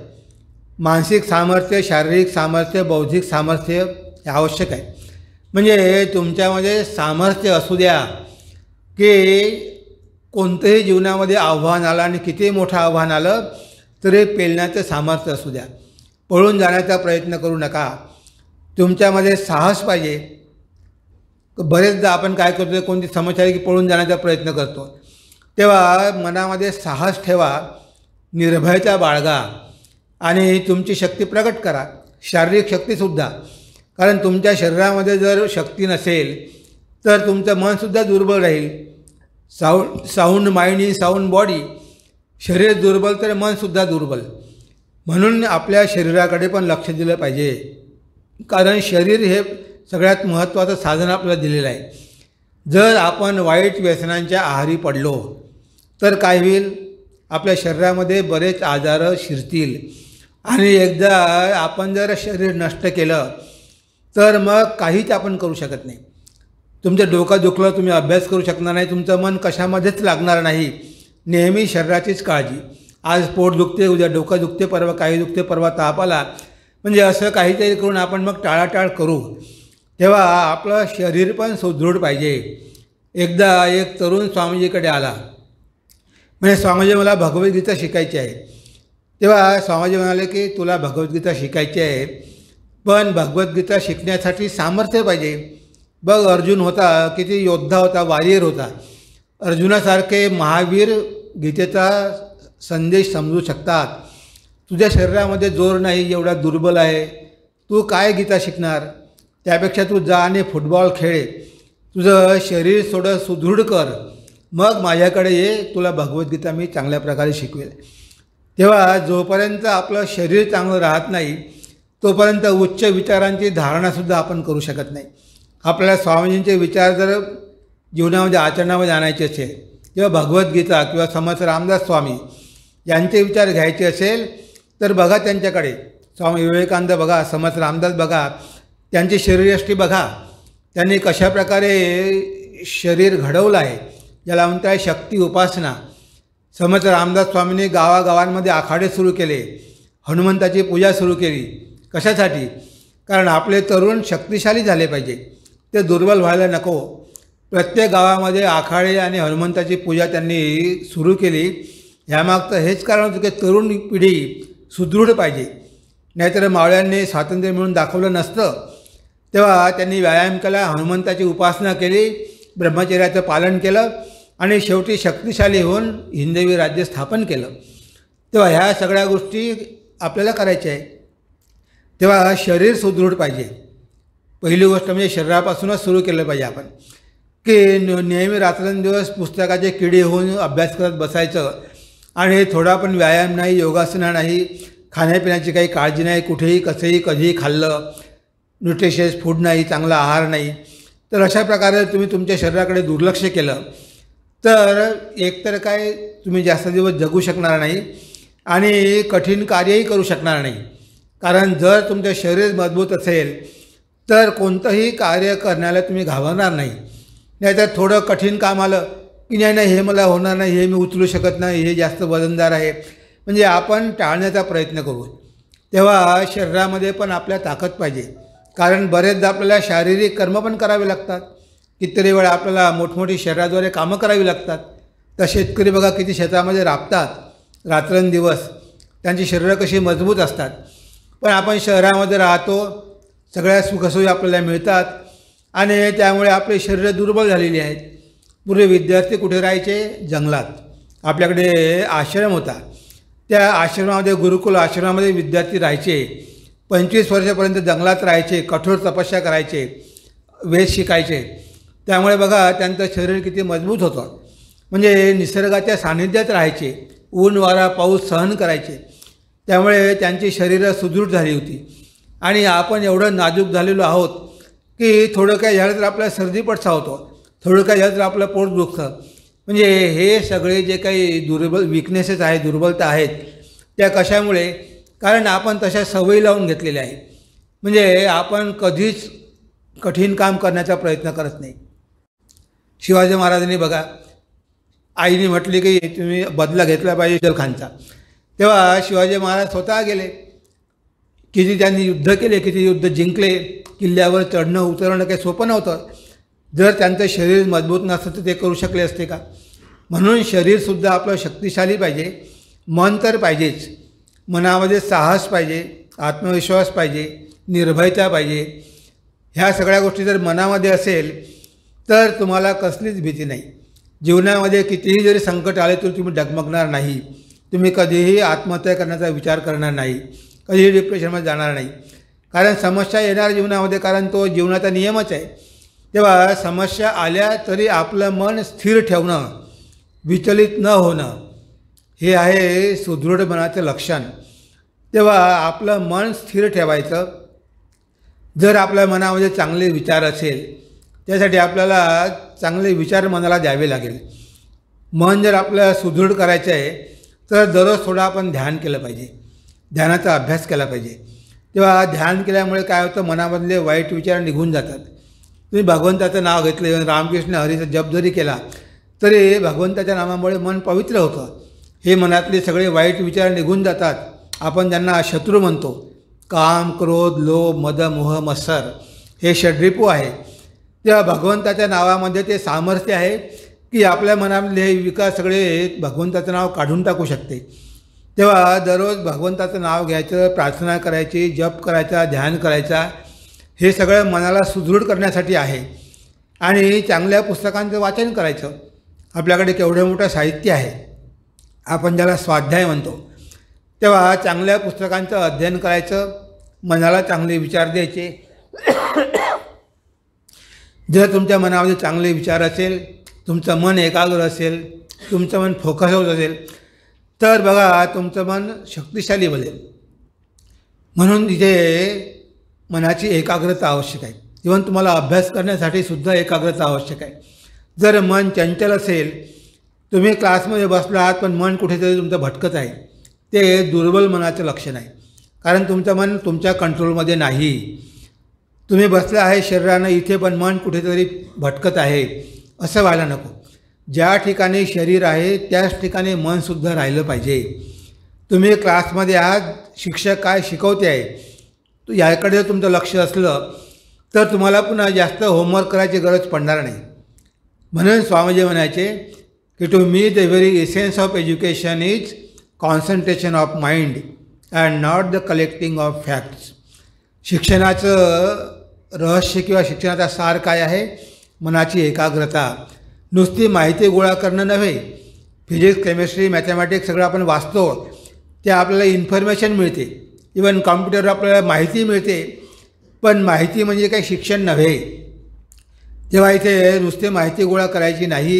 Speaker 1: मानसिक सामर्थ्य शारीरिक सामर्थ्य बौद्धिक सामर्थ्य हे आवश्यक आहे म्हणजे तुमच्यामध्ये सामर्थ्य असू द्या की कोणतंही जीवनामध्ये आव्हान आलं आणि कितीही मोठं आव्हान आलं तरी पेलण्याचं सामर्थ्य असू द्या पळून जाण्याचा प्रयत्न करू नका तुमच्यामध्ये साहस पाहिजे बरेचदा आपण काय करतो कोणती समस्या आहे की पळून जाण्याचा प्रयत्न करतो तेव्हा मनामध्ये साहस ठेवा निर्भयता बाळगा आणि तुमची शक्ती प्रकट करा शारीरिक शक्तीसुद्धा कारण तुमच्या शरीरामध्ये जर शक्ती नसेल तर तुमचं मनसुद्धा दुर्बल राहील sound sound mind in sound body शरीर दुर्बल तर मनसुद्धा दुर्बल म्हणून आपल्या शरीराकडे पण लक्ष दिलं पाहिजे कारण शरीर हे सगळ्यात महत्त्वाचं साधन आपल्याला दिलेलं आहे जर आपण वाईट व्यसनांच्या आहारी पडलो तर काय होईल आपल्या शरीरामध्ये बरेच आजार शिरतील आणि एकदा आपण जर शरीर नष्ट केलं तर मग काहीच आपण करू शकत नाही तुमचं डोकं दुखलं तुम्ही अभ्यास करू शकणार नाही तुमचं मन कशामध्येच लागणार नाही नेहमी शरीराचीच काळजी आज पोट दुखते उद्या डोकं दुखते परवा काही दुखते परवा ताप आला म्हणजे असं काहीतरी करून आपण मग टाळाटाळ करू तेव्हा आपलं शरीर पण सुदृढ पाहिजे एकदा एक तरुण स्वामीजीकडे आला म्हणजे स्वामीजी मला भगवद्गीता शिकायची आहे तेव्हा स्वामीजी म्हणाले की तुला भगवद्गीता शिकायची आहे पण भगवद्गीता शिकण्यासाठी सामर्थ्य पाहिजे बघ अर्जुन होता किती योद्धा होता वारियर होता अर्जुनासारखे महावीर गीतेचा संदेश समजू शकतात तुझ्या शरीरामध्ये जोर नाही एवढा दुर्बल आहे तू काय गीता शिकणार त्यापेक्षा तू जा आणि फुटबॉल खेळ तुझं शरीर थोडं सुदृढ कर मग माझ्याकडे ये तुला भगवद्गीता मी चांगल्या प्रकारे शिकवेल तेव्हा जोपर्यंत आपलं शरीर चांगलं राहत नाही तोपर्यंत उच्च विचारांची धारणासुद्धा आपण करू शकत नाही आपल्याला स्वामीजींचे विचार जर जीवनामध्ये आचरणामध्ये आणायचे असेल किंवा भगवद्गीता किंवा समर्थ रामदास स्वामी यांचे विचार घ्यायचे असेल तर बघा त्यांच्याकडे स्वामी विवेकानंद बघा समर्थ रामदास बघा त्यांची शरीरयष्टी बघा त्यांनी कशाप्रकारे शरीर घडवलं आहे ज्याला म्हणतात शक्ती उपासना समज रामदास स्वामींनी गावागावांमध्ये आखाडे सुरू केले हनुमंताची पूजा सुरू केली कशासाठी कारण आपले तरुण शक्तिशाली झाले पाहिजे ते दुर्बल व्हायला नको प्रत्येक गावामध्ये आखाडे आणि हनुमंताची पूजा त्यांनी सुरू केली ह्यामागचं हेच कारण होतं की तरुण पिढी सुदृढ पाहिजे नाहीतर मावळ्यांनी स्वातंत्र्य मिळून दाखवलं नसतं तेव्हा त्यांनी व्यायाम केला हनुमंताची उपासना केली ब्रह्मचर्याचं पालन केलं आणि शेवटी शक्तिशाली होऊन हिंदवी राज्य स्थापन केलं तेव्हा ह्या सगळ्या गोष्टी आपल्याला करायच्या आहे तेव्हा शरीर सुदृढ पाहिजे पहिली गोष्ट म्हणजे शरीरापासूनच सुरू केलं पाहिजे आपण की नेहमी रात्रंदिवस पुस्तकाचे किडे होऊन अभ्यास करत बसायचं आणि थोडा पण व्यायाम नाही योगासनं नाही खाण्यापिण्याची काही काळजी नाही कुठेही कसंही कधीही खाल्लं न्यूट्रिशियस फूड नाही चांगला आहार नाही तर अशा प्रकारे तुम्ही तुमच्या शरीराकडे दुर्लक्ष केलं तर एकतर काय तुम्ही जास्त दिवस जगू शकणार नाही आणि कठीण कार्यही करू शकणार नाही कारण जर तुमचं शरीर मजबूत असेल तर कोणतंही कार्य करण्याला तुम्ही घाबरणार नाही नाहीतर थोडं कठीण काम आलं की नाही नाही हे मला होणार नाही हे मी उचलू शकत नाही हे जास्त वजनदार आहे म्हणजे आपण टाळण्याचा प्रयत्न करू तेव्हा शरीरामध्ये पण आपल्या ताकद पाहिजे कारण बरेचदा आपल्याला शारीरिक कर्म पण करावे लागतात कितीतरी वेळा आपल्याला मोठमोठी शरीराद्वारे कामं करावी लागतात तर शेतकरी बघा किती शेतामध्ये राबतात रात्रंदिवस त्यांची शरीरं कशी मजबूत असतात पण आपण शहरामध्ये राहतो सगळ्या सुखसोयी आपल्याला मिळतात आणि त्यामुळे आपले शरीर दुर्बल झालेली आहेत पूर्वी विद्यार्थी कुठे राहायचे जंगलात आपल्याकडे आश्रम होता त्या आश्रमामध्ये गुरुकुल आश्रमामध्ये विद्यार्थी राहायचे पंचवीस वर्षापर्यंत जंगलात राहायचे कठोर तपस्या करायचे वेद शिकायचे त्यामुळे बघा त्यांचं शरीर किती मजबूत होतं म्हणजे निसर्गाच्या सान्निध्यात राहायचे ऊन वारा पाऊस सहन करायचे त्यामुळे त्यांची शरीरं सुदृढ झाली होती आणि आपण एवढं नाजूक झालेलो आहोत की थोडं काय झालं तर आपला सर्दी पडसा होतो थोडं काय झालं तर आपलं पोट दुखतं म्हणजे हे सगळे जे काही दुर्बल विकनेसेस आहेत दुर्बलता आहेत त्या कशामुळे कारण आपण तशा सवयी लावून घेतलेल्या आहेत म्हणजे आपण कधीच कठीण काम करण्याचा प्रयत्न करत नाही शिवाजी महाराजांनी बघा आईने म्हटली की तुम्ही बदला घेतला पाहिजे खानचा तेव्हा शिवाजी महाराज स्वतः गेले किती त्यांनी युद्ध केले किती युद्ध जिंकले किल्ल्यावर चढणं उतरणं काही सोपं नव्हतं जर त्यांचं शरीर मजबूत नसतं तर ते करू शकले असते का म्हणून शरीरसुद्धा आपलं शक्तिशाली पाहिजे मन तर पाहिजेच मनामध्ये साहस पाहिजे आत्मविश्वास पाहिजे निर्भयता पाहिजे ह्या सगळ्या गोष्टी जर मनामध्ये असेल तर तुम्हाला कसलीच भीती नाही जीवनामध्ये कितीही जरी संकट आले तरी तुम्ही डगमगणार नाही तुम्ही कधीही आत्महत्या करण्याचा विचार करणार नाही कधीही डिप्रेशनमध्ये जाणार नाही कारण समस्या येणार जीवनामध्ये कारण तो जीवनाचा नियमच आहे तेव्हा समस्या आल्या तरी आपलं मन स्थिर ठेवणं विचलित न होणं हे आहे सुदृढ मनाचं लक्षण तेव्हा आपलं मन स्थिर ठेवायचं जर आपल्या मनामध्ये चांगले विचार असेल त्यासाठी आपल्याला चांगले विचार मनाला द्यावे लागेल मन जर आपल्याला सुदृढ करायचं आहे तर दररोज थोडं आपण ध्यान केलं पाहिजे ध्यानाचा अभ्यास केला पाहिजे तेव्हा ध्यान केल्यामुळे काय होतं मनामधले वाईट विचार निघून जातात तुम्ही भगवंताचं नाव घेतलं रामकृष्ण हरीचा जप जरी केला तरी भगवंताच्या नावामुळे मन पवित्र होतं हे मनातले सगळे वाईट विचार निघून जातात आपण ज्यांना शत्रू म्हणतो काम क्रोध लोभ मद मोह मत्सर हे षड्रिपू आहे तेव्हा भगवंताच्या नावामध्ये ते सामर्थ्य आहे की आपल्या मनामधले हे सगळे भगवंताचं नाव काढून टाकू शकते तेव्हा दररोज भगवंताचं नाव घ्यायचं प्रार्थना करायची जप करायचा ध्यान करायचा हे सगळं मनाला सुदृढ करण्यासाठी आहे आणि चांगल्या पुस्तकांचं वाचन करायचं आपल्याकडे केवढं मोठं साहित्य आहे आपण ज्याला स्वाध्याय म्हणतो तेव्हा चांगल्या पुस्तकांचं अध्ययन करायचं मनाला चांगले विचार द्यायचे जर तुमच्या मनामध्ये चांगले विचार असेल तुमचं मन एकाग्र असेल तुमचं मन फोकस होत असेल तर बघा तुमचं मन शक्तिशाली बनेल म्हणून इथे मनाची एकाग्रता आवश्यक आहे इवन तुम्हाला अभ्यास करण्यासाठी सुद्धा एकाग्रता आवश्यक आहे जर मन चंचल असेल तुम्ही क्लासमध्ये आहात पण मन कुठेतरी तुमचं भटकत आहे ते दुर्बल मनाचं लक्षण आहे कारण तुमचं मन तुमच्या कंट्रोलमध्ये नाही तुम्ही बसलं आहे शरीरानं इथे पण मन कुठेतरी भटकत आहे असं व्हायला नको ज्या ठिकाणी शरीर आहे त्याच ठिकाणी मनसुद्धा राहिलं पाहिजे तुम्ही क्लासमध्ये आहात शिक्षक काय शिकवते आहे तो याकडे जर तुमचं लक्ष असलं तर तुम्हाला पुन्हा जास्त होमवर्क करायची गरज पडणार नाही म्हणून स्वामीजी म्हणायचे की to me the very essence of education is concentration of mind and not the collecting of facts शिक्षणाचं रहस्य किंवा शिक्षणाचा सार काय आहे मनाची एकाग्रता नुसती माहिती गोळा करणं नव्हे फिजिक्स केमिस्ट्री मॅथमॅटिक्स सगळं आपण वाचतो त्या आपल्याला इन्फॉर्मेशन मिळते इवन कॉम्प्युटरवर आपल्याला माहिती मिळते पण माहिती म्हणजे काही शिक्षण नव्हे जेव्हा इथे नुसते माहिती गोळा करायची नाही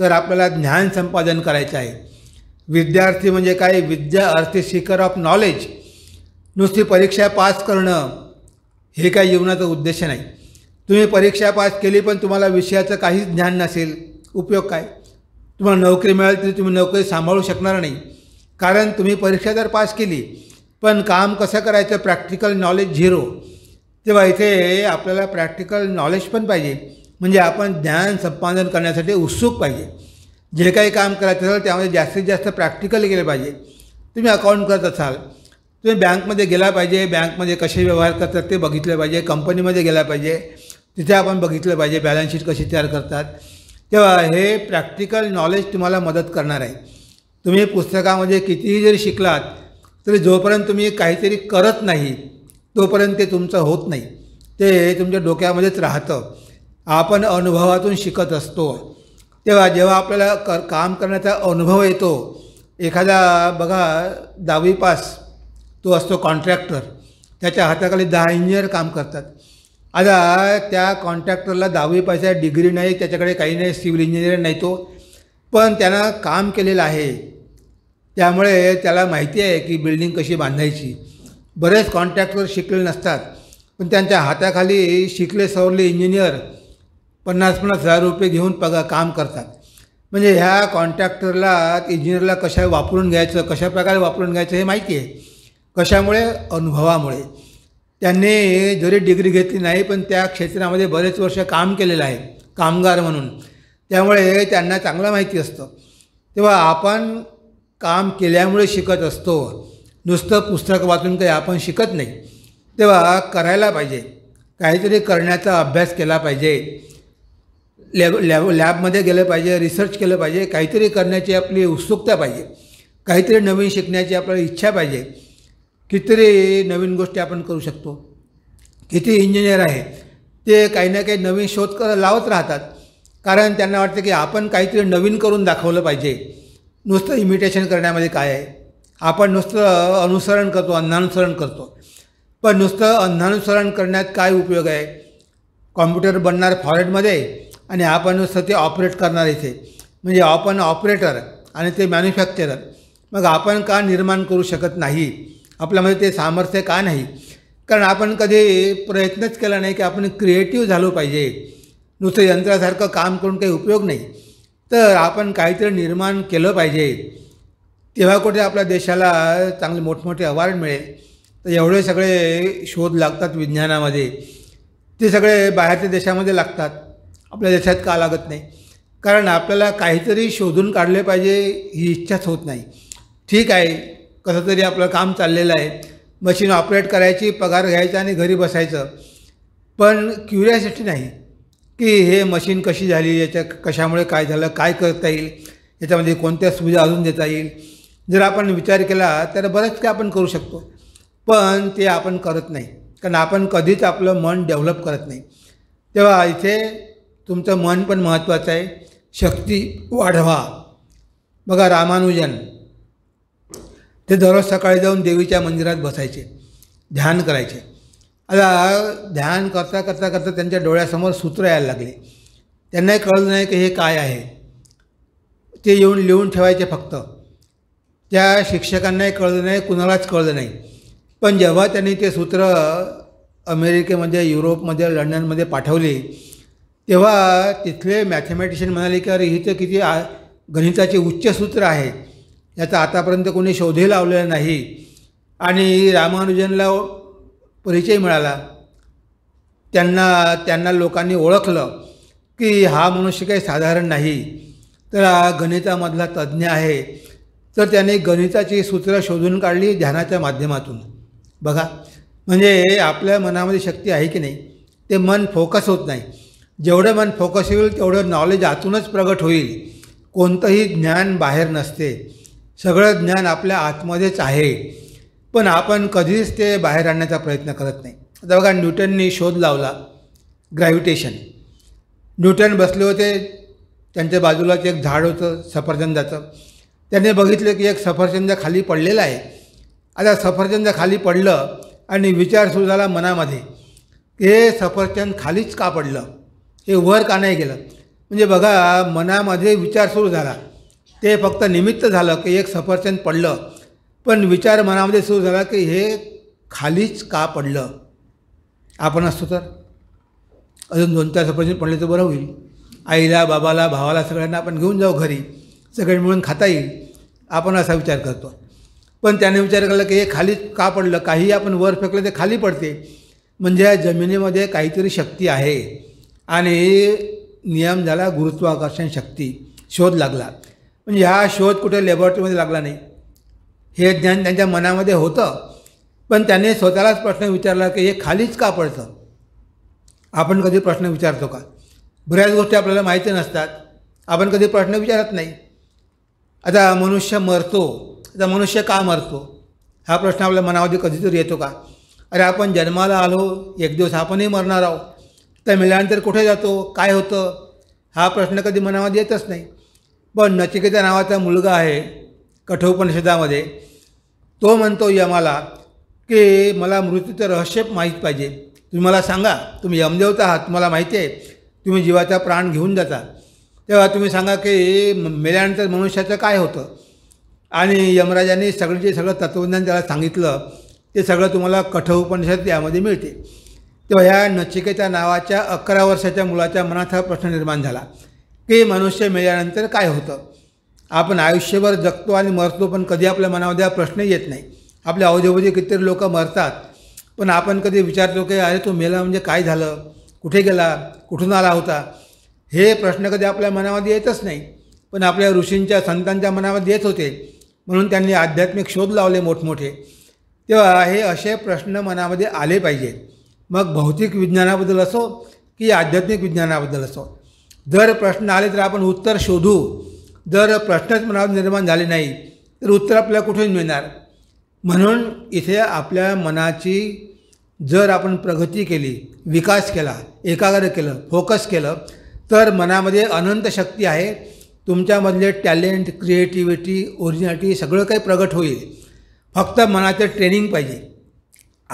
Speaker 1: तर आपल्याला ज्ञान संपादन करायचं आहे विद्यार्थी म्हणजे काय विद्या अर्थ शिकर ऑफ नॉलेज नुसती परीक्षा पास करणं हे काही जीवनाचा उद्देश नाही तुम्ही परीक्षा पास केली पण तुम्हाला विषयाचं काहीच ज्ञान नसेल उपयोग काय तुम्हाला नोकरी मिळाली तरी तुम्ही नोकरी सांभाळू शकणार नाही कारण तुम्ही परीक्षा तर पास केली पण काम कसं करायचं प्रॅक्टिकल नॉलेज झिरो तेव्हा इथे आपल्याला प्रॅक्टिकल नॉलेज पण पाहिजे म्हणजे आपण ज्ञान संपादन करण्यासाठी उत्सुक पाहिजे जे काही काम करायचं असेल त्यामध्ये जास्तीत जास्त प्रॅक्टिकल गेले पाहिजे तुम्ही अकाउंट करत असाल तुम्ही बँकमध्ये गेला पाहिजे बँकमध्ये कसे व्यवहार करतात ते बघितले पाहिजे कंपनीमध्ये गेला पाहिजे तिथे आपण बघितलं पाहिजे बॅलन्स शीट कशी तयार करतात तेव्हा हे प्रॅक्टिकल नॉलेज तुम्हाला मदत करणार आहे तुम्ही पुस्तकामध्ये कितीही जरी शिकलात तरी जोपर्यंत तुम्ही काहीतरी करत नाही तोपर्यंत ते तुमचं होत नाही ते तुमच्या डोक्यामध्येच राहतं आपण अनुभवातून शिकत असतो तेव्हा जेव्हा आपल्याला कर काम करण्याचा अनुभव येतो एखादा बघा दहावी पास तो असतो कॉन्ट्रॅक्टर त्याच्या हाताखाली दहा इंजिनियर काम करतात आता त्या कॉन्ट्रॅक्टरला दहावी पैसा डिग्री नाही त्याच्याकडे काही नाही सिव्हिल इंजिनिअर नाही तो पण त्यानं काम केलेलं आहे त्यामुळे त्याला माहिती आहे की बिल्डिंग कशी बांधायची बरेच कॉन्ट्रॅक्टर शिकलेले नसतात पण त्यांच्या हाताखाली शिकले सवरले इंजिनियर पन्नास पन्नास हजार रुपये घेऊन पगा काम करतात म्हणजे ह्या कॉन्ट्रॅक्टरला इंजिनियरला कशा वापरून घ्यायचं कशाप्रकारे वापरून घ्यायचं हे माहिती आहे कशामुळे अनुभवामुळे त्यांनी जरी डिग्री घेतली नाही पण त्या क्षेत्रामध्ये बरेच वर्ष काम केलेलं आहे कामगार म्हणून त्यामुळे त्यांना चांगलं माहिती असतं तेव्हा आपण काम केल्यामुळे शिकत असतो नुसतं पुस्तक वाचून काही आपण शिकत नाही तेव्हा करायला पाहिजे काहीतरी करण्याचा अभ्यास केला पाहिजे लॅब लॅब लॅबमध्ये गेलं पाहिजे रिसर्च केलं पाहिजे काहीतरी करण्याची आपली उत्सुकता पाहिजे काहीतरी नवीन शिकण्याची आपल्याला इच्छा पाहिजे कितीतरी नवीन गोष्टी आपण करू शकतो किती इंजिनियर आहेत ते काही ना काही नवीन शोध कर लावत राहतात कारण त्यांना वाटतं की आपण काहीतरी नवीन करून दाखवलं पाहिजे नुसतं इमिटेशन करण्यामध्ये काय आहे आपण नुसतं अनुसरण करतो अन्नानुसरण करतो पण नुसतं अन्नानुसरण करण्यात काय उपयोग आहे कॉम्प्युटर बनणार फॉरेटमध्ये आणि आपण नुसतं ते ऑपरेट करणार इथे म्हणजे आपण ऑपरेटर आणि ते मॅन्युफॅक्चरर मग आपण का निर्माण करू शकत नाही आपल्यामध्ये ते सामर्थ्य का नाही कारण आपण कधी प्रयत्नच केला नाही की आपण क्रिएटिव्ह झालो पाहिजे नुसतं यंत्रासारखं काम करून काही उपयोग नाही तर आपण काहीतरी निर्माण केलं पाहिजे तेव्हा कुठे आपल्या देशाला चांगले मोठमोठे अवॉर्ड मिळेल तर एवढे सगळे शोध लागतात विज्ञानामध्ये ते सगळे बाहेरच्या देशामध्ये लागतात आपल्या देशात का लागत नाही कारण आपल्याला काहीतरी शोधून काढले पाहिजे ही इच्छाच होत नाही ठीक आहे कसं तरी आपलं काम चाललेलं आहे मशीन ऑपरेट करायची पगार घ्यायचा आणि घरी बसायचं पण क्युरियासिटी नाही की हे मशीन कशी झाली याच्या कशामुळे काय झालं काय करता येईल याच्यामध्ये कोणत्या सुविधा अजून देता येईल जर आपण विचार केला तर बरंच काही आपण करू शकतो पण ते आपण करत नाही कारण आपण कधीच आपलं मन डेव्हलप करत नाही तेव्हा इथे तुमचं मन पण महत्त्वाचं आहे शक्ती वाढवा बघा रामानुजन ते दररोज सकाळी जाऊन देवीच्या मंदिरात बसायचे ध्यान करायचे आता ध्यान करता करता करता त्यांच्या डोळ्यासमोर सूत्र यायला लागले त्यांनाही कळलं नाही की हे काय आहे ते येऊन लिहून ठेवायचे फक्त त्या शिक्षकांनाही कळलं नाही कुणालाच कळलं नाही पण जेव्हा त्यांनी ते सूत्र अमेरिकेमध्ये युरोपमध्ये लंडनमध्ये पाठवले तेव्हा तिथले मॅथमॅटिशियन म्हणाले की अरे ही तर किती आ गणिताचे उच्च सूत्र आहे याचा आतापर्यंत कोणी शोधही लावलेला नाही आणि रामानुजनला परिचय मिळाला त्यांना त्यांना लोकांनी ओळखलं की हा मनुष्य काही साधारण नाही तर हा गणितामधला तज्ज्ञ आहे तर त्याने गणिताची सूत्रं शोधून काढली ध्यानाच्या माध्यमातून बघा म्हणजे आपल्या मनामध्ये शक्ती आहे की नाही ते मन फोकस होत नाही जेवढं मन फोकस होईल तेवढं नॉलेज आतूनच प्रगट होईल कोणतंही ज्ञान बाहेर नसते सगळं ज्ञान आपल्या आतमध्येच आहे पण आपण कधीच ते बाहेर आणण्याचा प्रयत्न करत नाही आता बघा न्यूटननी शोध लावला ग्रॅव्हिटेशन न्यूटन बसले होते त्यांच्या बाजूलाच एक झाड होतं सफरचंदाचं त्यांनी बघितलं की एक सफरचंद खाली पडलेला आहे आता सफरचंद खाली पडलं आणि विचार सुरू झाला मनामध्ये हे सफरचंद खालीच का पडलं हे वर का नाही गेलं म्हणजे बघा मनामध्ये विचार सुरू झाला ते फक्त निमित्त झालं की एक सफरचंद पडलं पण विचार मनामध्ये सुरू झाला की हे खालीच का पडलं आपण असतो तर अजून दोन चार सफरचंद पडले तर बरं होईल आईला बाबाला भावाला सगळ्यांना आपण घेऊन जाऊ घरी सगळे मिळून खाता येईल आपण असा विचार करतो पण त्याने विचार केला की हे खाली का पडलं काही आपण वर फेकलं ते खाली पडते म्हणजे या जमिनीमध्ये काहीतरी शक्ती आहे आणि नियम झाला गुरुत्वाकर्षण शक्ती शोध लागला म्हणजे हा शोध कुठे लॅबॉरेटरीमध्ये लागला नाही हे ज्ञान त्यांच्या मनामध्ये होतं पण त्याने स्वतःलाच प्रश्न विचारला की हे खालीच का पडतं आपण कधी प्रश्न विचारतो का बऱ्याच गोष्टी आपल्याला माहिती नसतात आपण कधी प्रश्न विचारत नाही आता मनुष्य मरतो आता मनुष्य का मरतो हा प्रश्न आपल्या मनामध्ये कधीतरी येतो का अरे आपण जन्माला आलो एक दिवस आपणही मरणार आहोत तर मिळाल्यानंतर कुठे जातो काय होतं हा प्रश्न कधी मनामध्ये येतच नाही पण नचिकेता नावाचा मुलगा आहे कठोपनिषदामध्ये तो म्हणतो यमाला की मला मृत्यूचं रहस्य माहीत पाहिजे तुम्ही मला सांगा तुम्ही यमदेवता आहात तुम्हाला माहिती आहे तुम्ही जीवाचा प्राण घेऊन जाता तेव्हा तुम्ही सांगा की मेल्यानंतर मनुष्याचं काय होतं आणि यमराजाने सगळे जे सगळं तत्त्वज्ञान त्याला सांगितलं ते सगळं तुम्हाला कठोपनिषद यामध्ये मिळते तेव्हा ह्या नचिकेच्या नावाच्या अकरा वर्षाच्या मुलाच्या मनात हा प्रश्न निर्माण झाला की मनुष्य मेल्यानंतर काय होतं आपण आयुष्यभर जगतो आणि मरतो पण कधी आपल्या मनामध्ये हा प्रश्न येत नाही आपल्या अवधीवधी कितीतरी लोकं मरतात पण आपण कधी विचारतो की अरे तो मेला म्हणजे काय झालं कुठे गेला कुठून आला होता हे प्रश्न कधी आपल्या मनामध्ये येतच नाही पण आपल्या ऋषींच्या संतांच्या मनामध्ये येत होते म्हणून त्यांनी आध्यात्मिक शोध लावले मोठमोठे तेव्हा हे असे प्रश्न मनामध्ये आले पाहिजेत मग भौतिक विज्ञानाबद्दल असो की आध्यात्मिक विज्ञानाबद्दल असो जर प्रश्न आले तर आपण उत्तर शोधू जर प्रश्नच मनात निर्माण झाले नाही तर उत्तर आपल्याला कुठून मिळणार म्हणून इथे आपल्या मनाची जर आपण प्रगती केली विकास केला एकाग्र केलं फोकस केलं तर मनामध्ये अनंत शक्ती आहे तुमच्यामधले टॅलेंट क्रिएटिव्हिटी ओरिजिनॅलिटी सगळं काही प्रगट होईल फक्त मनाचं ट्रेनिंग पाहिजे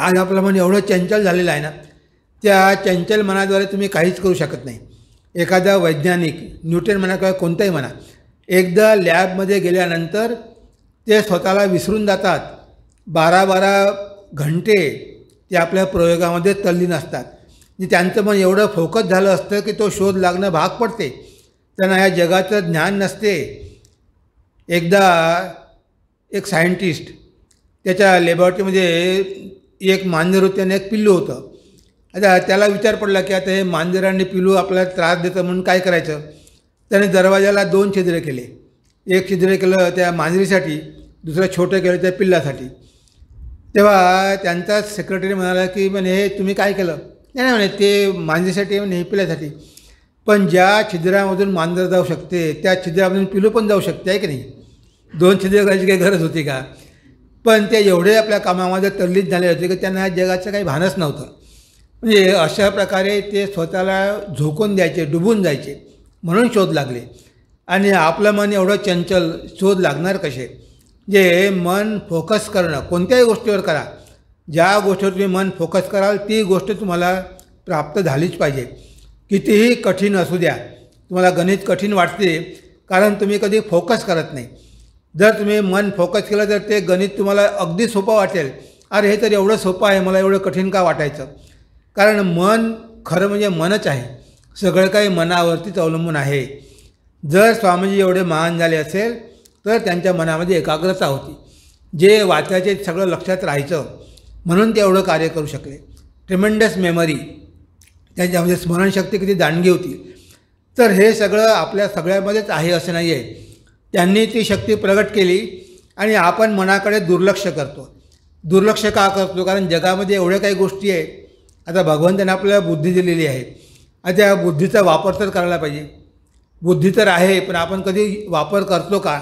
Speaker 1: आज आपलं मन एवढं चंचल झालेलं आहे ना त्या चंचल मनाद्वारे तुम्ही काहीच करू शकत नाही एखादा वैज्ञानिक न्यूटन म्हणा किंवा कोणताही म्हणा एकदा लॅबमध्ये गेल्यानंतर ते स्वतःला विसरून जातात बारा बारा घंटे ते आपल्या प्रयोगामध्ये तल्लीन असतात त्यांचं मन एवढं फोकस झालं असतं की तो शोध लागणं भाग पडते त्यांना ह्या जगाचं ज्ञान नसते एकदा एक सायंटिस्ट त्याच्या लॅबॉरेटरीमध्ये एक मान्य होते आणि एक पिल्लू होतं आता त्याला विचार पडला की आता हे मांजरांनी पिलू आपल्याला त्रास देतं म्हणून काय करायचं त्याने दरवाज्याला दोन छिद्रे केले एक छिद्रे केलं त्या मांजरीसाठी दुसरं छोटं केलं त्या पिल्लासाठी तेव्हा त्यांचा सेक्रेटरी म्हणाला की म्हणे हे तुम्ही काय केलं नाही नाही म्हणे ते मांजरीसाठी म्हणे हे पिल्यासाठी पण ज्या छिद्रामधून मांजर जाऊ शकते त्या छिद्रामधून पिलू पण जाऊ शकते आहे की नाही दोन छिद्रे करायची काही गरज होती का पण ते एवढे आपल्या कामामध्ये तरलीत झाले होते की त्यांना जगाचं काही भानच नव्हतं म्हणजे अशा प्रकारे ते स्वतःला झोकून द्यायचे डुबून जायचे म्हणून शोध लागले आणि आपलं मन एवढं चंचल शोध लागणार कसे जे मन फोकस करणं कोणत्याही गोष्टीवर करा ज्या गोष्टीवर तुम्ही मन फोकस कराल ती गोष्ट तुम्हाला प्राप्त झालीच पाहिजे कितीही कठीण असू द्या तुम्हाला गणित कठीण वाटते कारण तुम्ही कधी फोकस करत नाही जर तुम्ही मन फोकस केलं तर ते गणित तुम्हाला अगदी सोपं वाटेल अरे हे तर एवढं सोपं आहे मला एवढं कठीण का वाटायचं कारण मन खरं म्हणजे मनच आहे सगळं काही मनावरतीच अवलंबून आहे जर स्वामीजी एवढे महान झाले असेल तर त्यांच्या मनामध्ये एकाग्रता होती जे वाचायचे सगळं लक्षात राहायचं म्हणून ते एवढं कार्य करू शकले ट्रिमेंडस मेमरी त्यांच्यामध्ये स्मरणशक्ती किती दांडगी होती तर हे सगळं आपल्या सगळ्यामध्येच आहे असं नाही आहे त्यांनी ती शक्ती प्रगट केली आणि आपण मनाकडे दुर्लक्ष करतो दुर्लक्ष का करतो कारण जगामध्ये एवढ्या काही गोष्टी आहेत आता भगवंताने आपल्याला बुद्धी दिलेली आहे आता त्या बुद्धीचा वापर तर करायला पाहिजे बुद्धी तर आहे पण आपण कधी वापर करतो का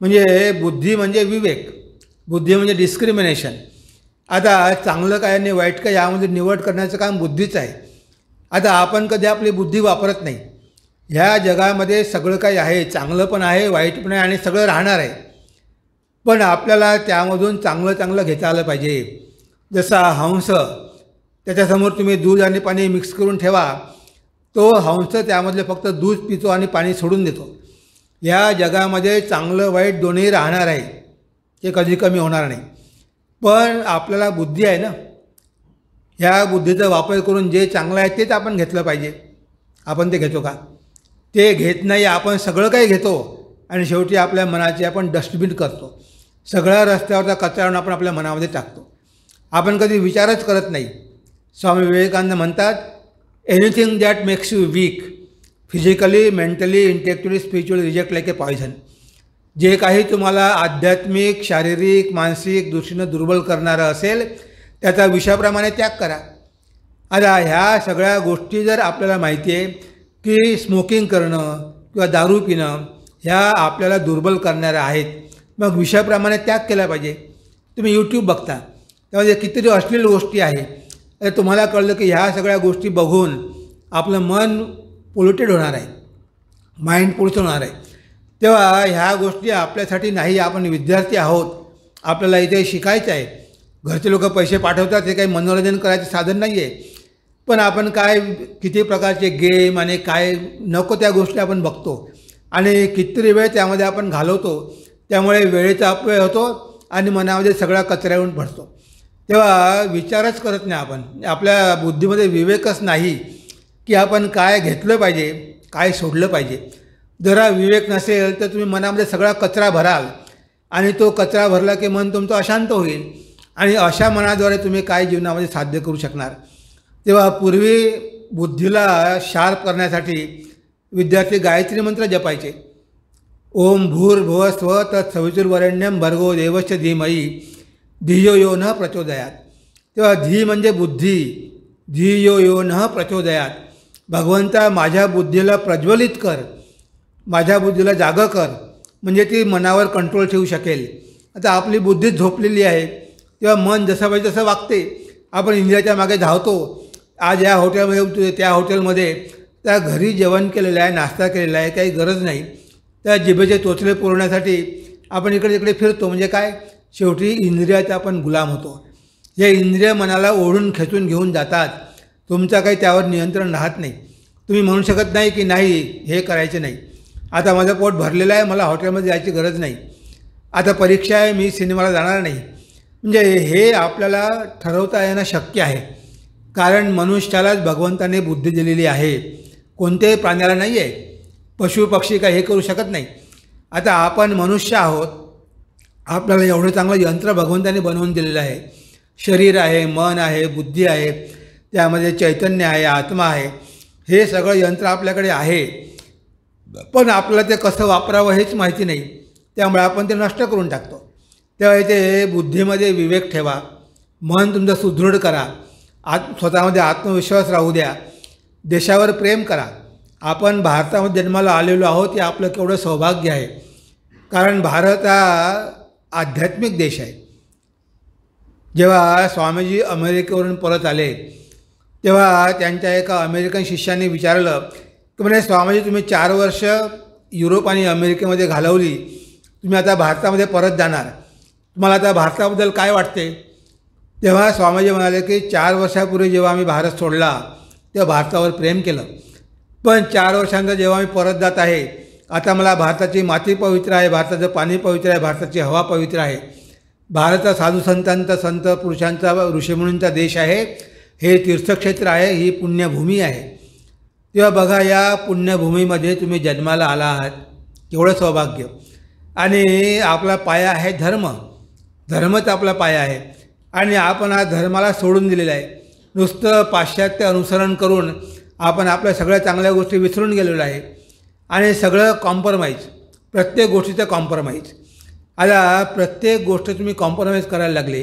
Speaker 1: म्हणजे बुद्धी म्हणजे विवेक बुद्धी म्हणजे डिस्क्रिमिनेशन आता चांगलं काय आणि वाईट काय यामध्ये निवड करण्याचं काम बुद्धीच आहे आता आपण कधी आपली बुद्धी वापरत नाही ह्या जगामध्ये सगळं काही आहे चांगलं पण आहे वाईट पण आहे आणि सगळं राहणार आहे पण आपल्याला त्यामधून चांगलं चांगलं घेता आलं पाहिजे जसा हंस त्याच्यासमोर तुम्ही दूध आणि पाणी मिक्स करून ठेवा तो हंस त्यामधले फक्त दूध पितो आणि पाणी सोडून देतो या जगामध्ये चांगलं वाईट दोन्ही राहणार आहे ते कधी कमी होणार नाही पण आपल्याला बुद्धी आहे ना ह्या बुद्धीचा वापर करून जे चांगलं आहे तेच आपण घेतलं पाहिजे आपण ते घेतो का ते घेत नाही आपण सगळं काही घेतो आणि शेवटी आपल्या मनाची आपण डस्टबिन करतो सगळ्या रस्त्यावरचा कचरा आपण आपल्या मनामध्ये टाकतो आपण कधी विचारच करत नाही स्वामी विवेकानंद म्हणतात anything that makes you weak physically mentally intellectually spiritually reject like a poison जे काही तुम्हाला आध्यात्मिक शारीरिक मानसिक दृष्टीनं दुर्बल करणारं असेल त्याचा विषयाप्रमाणे त्याग करा आता ह्या सगळ्या गोष्टी जर आपल्याला माहिती आहे की स्मोकिंग करणं किंवा दारू पिणं ह्या आपल्याला दुर्बल करणाऱ्या आहेत मग विषयाप्रमाणे त्याग केला पाहिजे तुम्ही यूट्यूब बघता त्यामध्ये कितीतरी अश्लील गोष्टी आहेत तर तुम्हाला कळलं की ह्या सगळ्या गोष्टी बघून आपलं मन पोल्युटेड होणार आहे माइंड पोल्युशन होणार आहे तेव्हा ह्या गोष्टी आपल्यासाठी नाही आपण विद्यार्थी आहोत आपल्याला इथे शिकायचं आहे घरचे लोक पैसे पाठवतात ते काही मनोरंजन करायचं साधन नाही आहे पण आपण काय किती प्रकारचे गेम आणि काय नको त्या गोष्टी आपण बघतो आणि कितीतरी वेळ त्यामध्ये आपण घालवतो त्यामुळे वेळेचा अपव्यय होतो आणि मनामध्ये सगळा कचऱ्याहून भरतो तेव्हा विचारच करत नाही आपण आपल्या बुद्धीमध्ये विवेकच नाही की आपण काय घेतलं पाहिजे काय सोडलं पाहिजे जरा विवेक नसेल तर तुम्ही मनामध्ये सगळा कचरा भराल आणि तो कचरा भरला की मन तुमचं अशांत होईल आणि अशा मनाद्वारे तुम्ही काय जीवनामध्ये साध्य करू शकणार तेव्हा पूर्वी बुद्धीला शार्प करण्यासाठी विद्यार्थी गायत्री मंत्र जपायचे ओम भूर्भुव स्व तत् भर्गो देवश्च धीमयी यो न प्रचोदयात तेव्हा धी म्हणजे बुद्धी यो न प्रचोदयात भगवंता माझ्या बुद्धीला प्रज्वलित कर माझ्या बुद्धीला जाग कर म्हणजे ती मनावर कंट्रोल ठेवू शकेल आता आपली बुद्धी झोपलेली आहे तेव्हा मन जसं पाहिजे तसं वागते आपण इंडियाच्या मागे धावतो आज या हॉटेलमध्ये उठतो त्या हॉटेलमध्ये त्या घरी जेवण केलेलं आहे नाश्ता केलेला आहे काही गरज नाही त्या जिभेचे तोचले पुरवण्यासाठी आपण इकडे तिकडे फिरतो म्हणजे काय शेवटी इंद्रियाचा आपण गुलाम होतो हे इंद्रिय मनाला ओढून खेचून घेऊन जातात तुमचा काही त्यावर नियंत्रण राहत नाही तुम्ही म्हणू शकत नाही की नाही हे करायचे नाही आता माझं पोट भरलेलं आहे मला हॉटेलमध्ये जायची गरज नाही आता परीक्षा आहे मी सिनेमाला जाणार नाही म्हणजे हे आपल्याला ठरवता येणं शक्य आहे कारण मनुष्यालाच भगवंताने बुद्धी दिलेली आहे कोणत्याही प्राण्याला नाही आहे पशु पक्षी काही हे करू शकत नाही आता आपण मनुष्य आहोत आपल्याला एवढं चांगलं यंत्र भगवंताने बनवून दिलेलं आहे शरीर आहे मन आहे बुद्धी आहे त्यामध्ये चैतन्य आहे आत्मा आहे हे सगळं यंत्र आपल्याकडे आहे पण आपल्याला ते कसं वापरावं हेच माहिती नाही त्यामुळे आपण ते नष्ट करून टाकतो त्यावेळी ते बुद्धीमध्ये विवेक ठेवा मन तुमचं सुदृढ करा आत्म स्वतःमध्ये आत्मविश्वास राहू द्या देशावर प्रेम करा आपण भारतामध्ये जन्माला आलेलो आहोत हे आपलं केवढं सौभाग्य आहे कारण भारत हा आध्यात्मिक देश आहे जेव्हा स्वामीजी अमेरिकेवरून परत आले तेव्हा त्यांच्या एका अमेरिकन शिष्याने विचारलं की म्हणजे स्वामीजी तुम्ही चार वर्ष युरोप आणि अमेरिकेमध्ये घालवली तुम्ही आता भारतामध्ये परत जाणार तुम्हाला आता भारताबद्दल काय वाटते तेव्हा स्वामीजी म्हणाले की चार वर्षापूर्वी जेव्हा आम्ही भारत सोडला तेव्हा भारतावर प्रेम केलं पण चार वर्षानंतर जेव्हा मी परत जात आहे आता मला भारताची माती पवित्र आहे भारताचं पाणी पवित्र आहे भारताची हवा पवित्र आहे भारत हा साधू संतांचा संत पुरुषांचा ऋषीमुनींचा देश आहे हे तीर्थक्षेत्र आहे ही पुण्यभूमी आहे तेव्हा बघा या पुण्यभूमीमध्ये तुम्ही जन्माला आला आहात केवढं सौभाग्य आणि आपला पाया आहे धर्म धर्मच आपला पाया आहे आणि आपण हा धर्माला सोडून दिलेला आहे नुसतं पाश्चात्य अनुसरण करून आपण आपल्या सगळ्या चांगल्या गोष्टी विसरून गेलेलो आहे आणि सगळं कॉम्प्रमाइज प्रत्येक गोष्टीचं कॉम्प्रमाइज आता प्रत्येक गोष्ट तुम्ही कॉम्प्रमाइज करायला लागले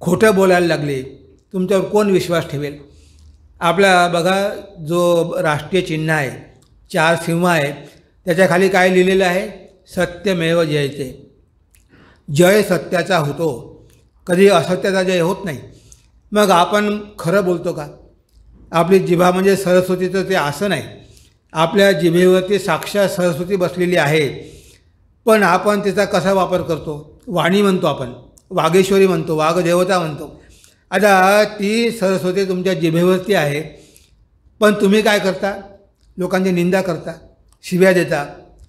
Speaker 1: खोटं बोलायला लागले तुमच्यावर कोण विश्वास ठेवेल आपला बघा जो राष्ट्रीय चिन्ह आहे चार सिंह आहे त्याच्याखाली काय लिहिलेलं आहे सत्यमेव जयचे जय सत्याचा होतो कधी असत्याचा जय होत नाही मग आपण खरं बोलतो का आपली जिभा म्हणजे सरस्वतीचं ते आसन आहे आपल्या जिभेवरती साक्षात सरस्वती बसलेली आहे पण आपण तिचा कसा वापर करतो वाणी म्हणतो आपण वाघेश्वरी म्हणतो वाघदेवता म्हणतो आता ती सरस्वती तुमच्या जिभेवरती आहे पण तुम्ही काय करता लोकांची निंदा करता शिव्या देता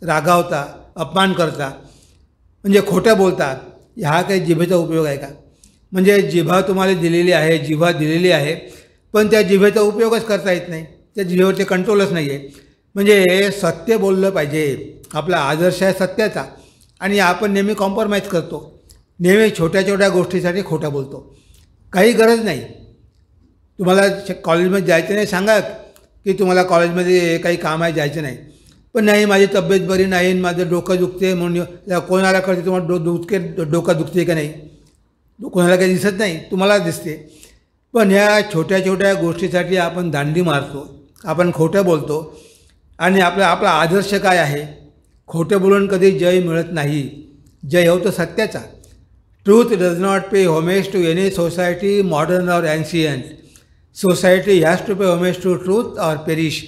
Speaker 1: रागावता अपमान करता म्हणजे खोटं बोलतात ह्या काही जिभेचा उपयोग आहे का म्हणजे जिभा तुम्हाला दिलेली आहे जिभा दिलेली आहे पण त्या जिभेचा उपयोगच करता येत नाही त्या जिभेवरती कंट्रोलच नाही आहे म्हणजे सत्य बोललं पाहिजे आपला आदर्श आहे सत्याचा आणि आपण नेहमी कॉम्प्रोमाइज करतो नेहमी छोट्या छोट्या गोष्टीसाठी खोटं बोलतो काही गरज नाही तुम्हाला कॉलेजमध्ये जायचं नाही सांगा की तुम्हाला कॉलेजमध्ये काही काम आहे जायचं नाही पण नाही माझी तब्येत बरी नाही माझं डोकं दुखते म्हणून कोणाला कळते तुम्हाला डो दुखते डोकं दुखते का नाही कोणाला काही दिसत नाही तुम्हाला दिसते पण ह्या छोट्या छोट्या गोष्टीसाठी आपण दांडी मारतो आपण खोटं बोलतो आणि आपला आपला आदर्श काय आहे खोटं बोलून कधी जय मिळत नाही जय होतं सत्याचा truth does not pay homage to any society modern और ancient society has to pay homage to truth और पेरिश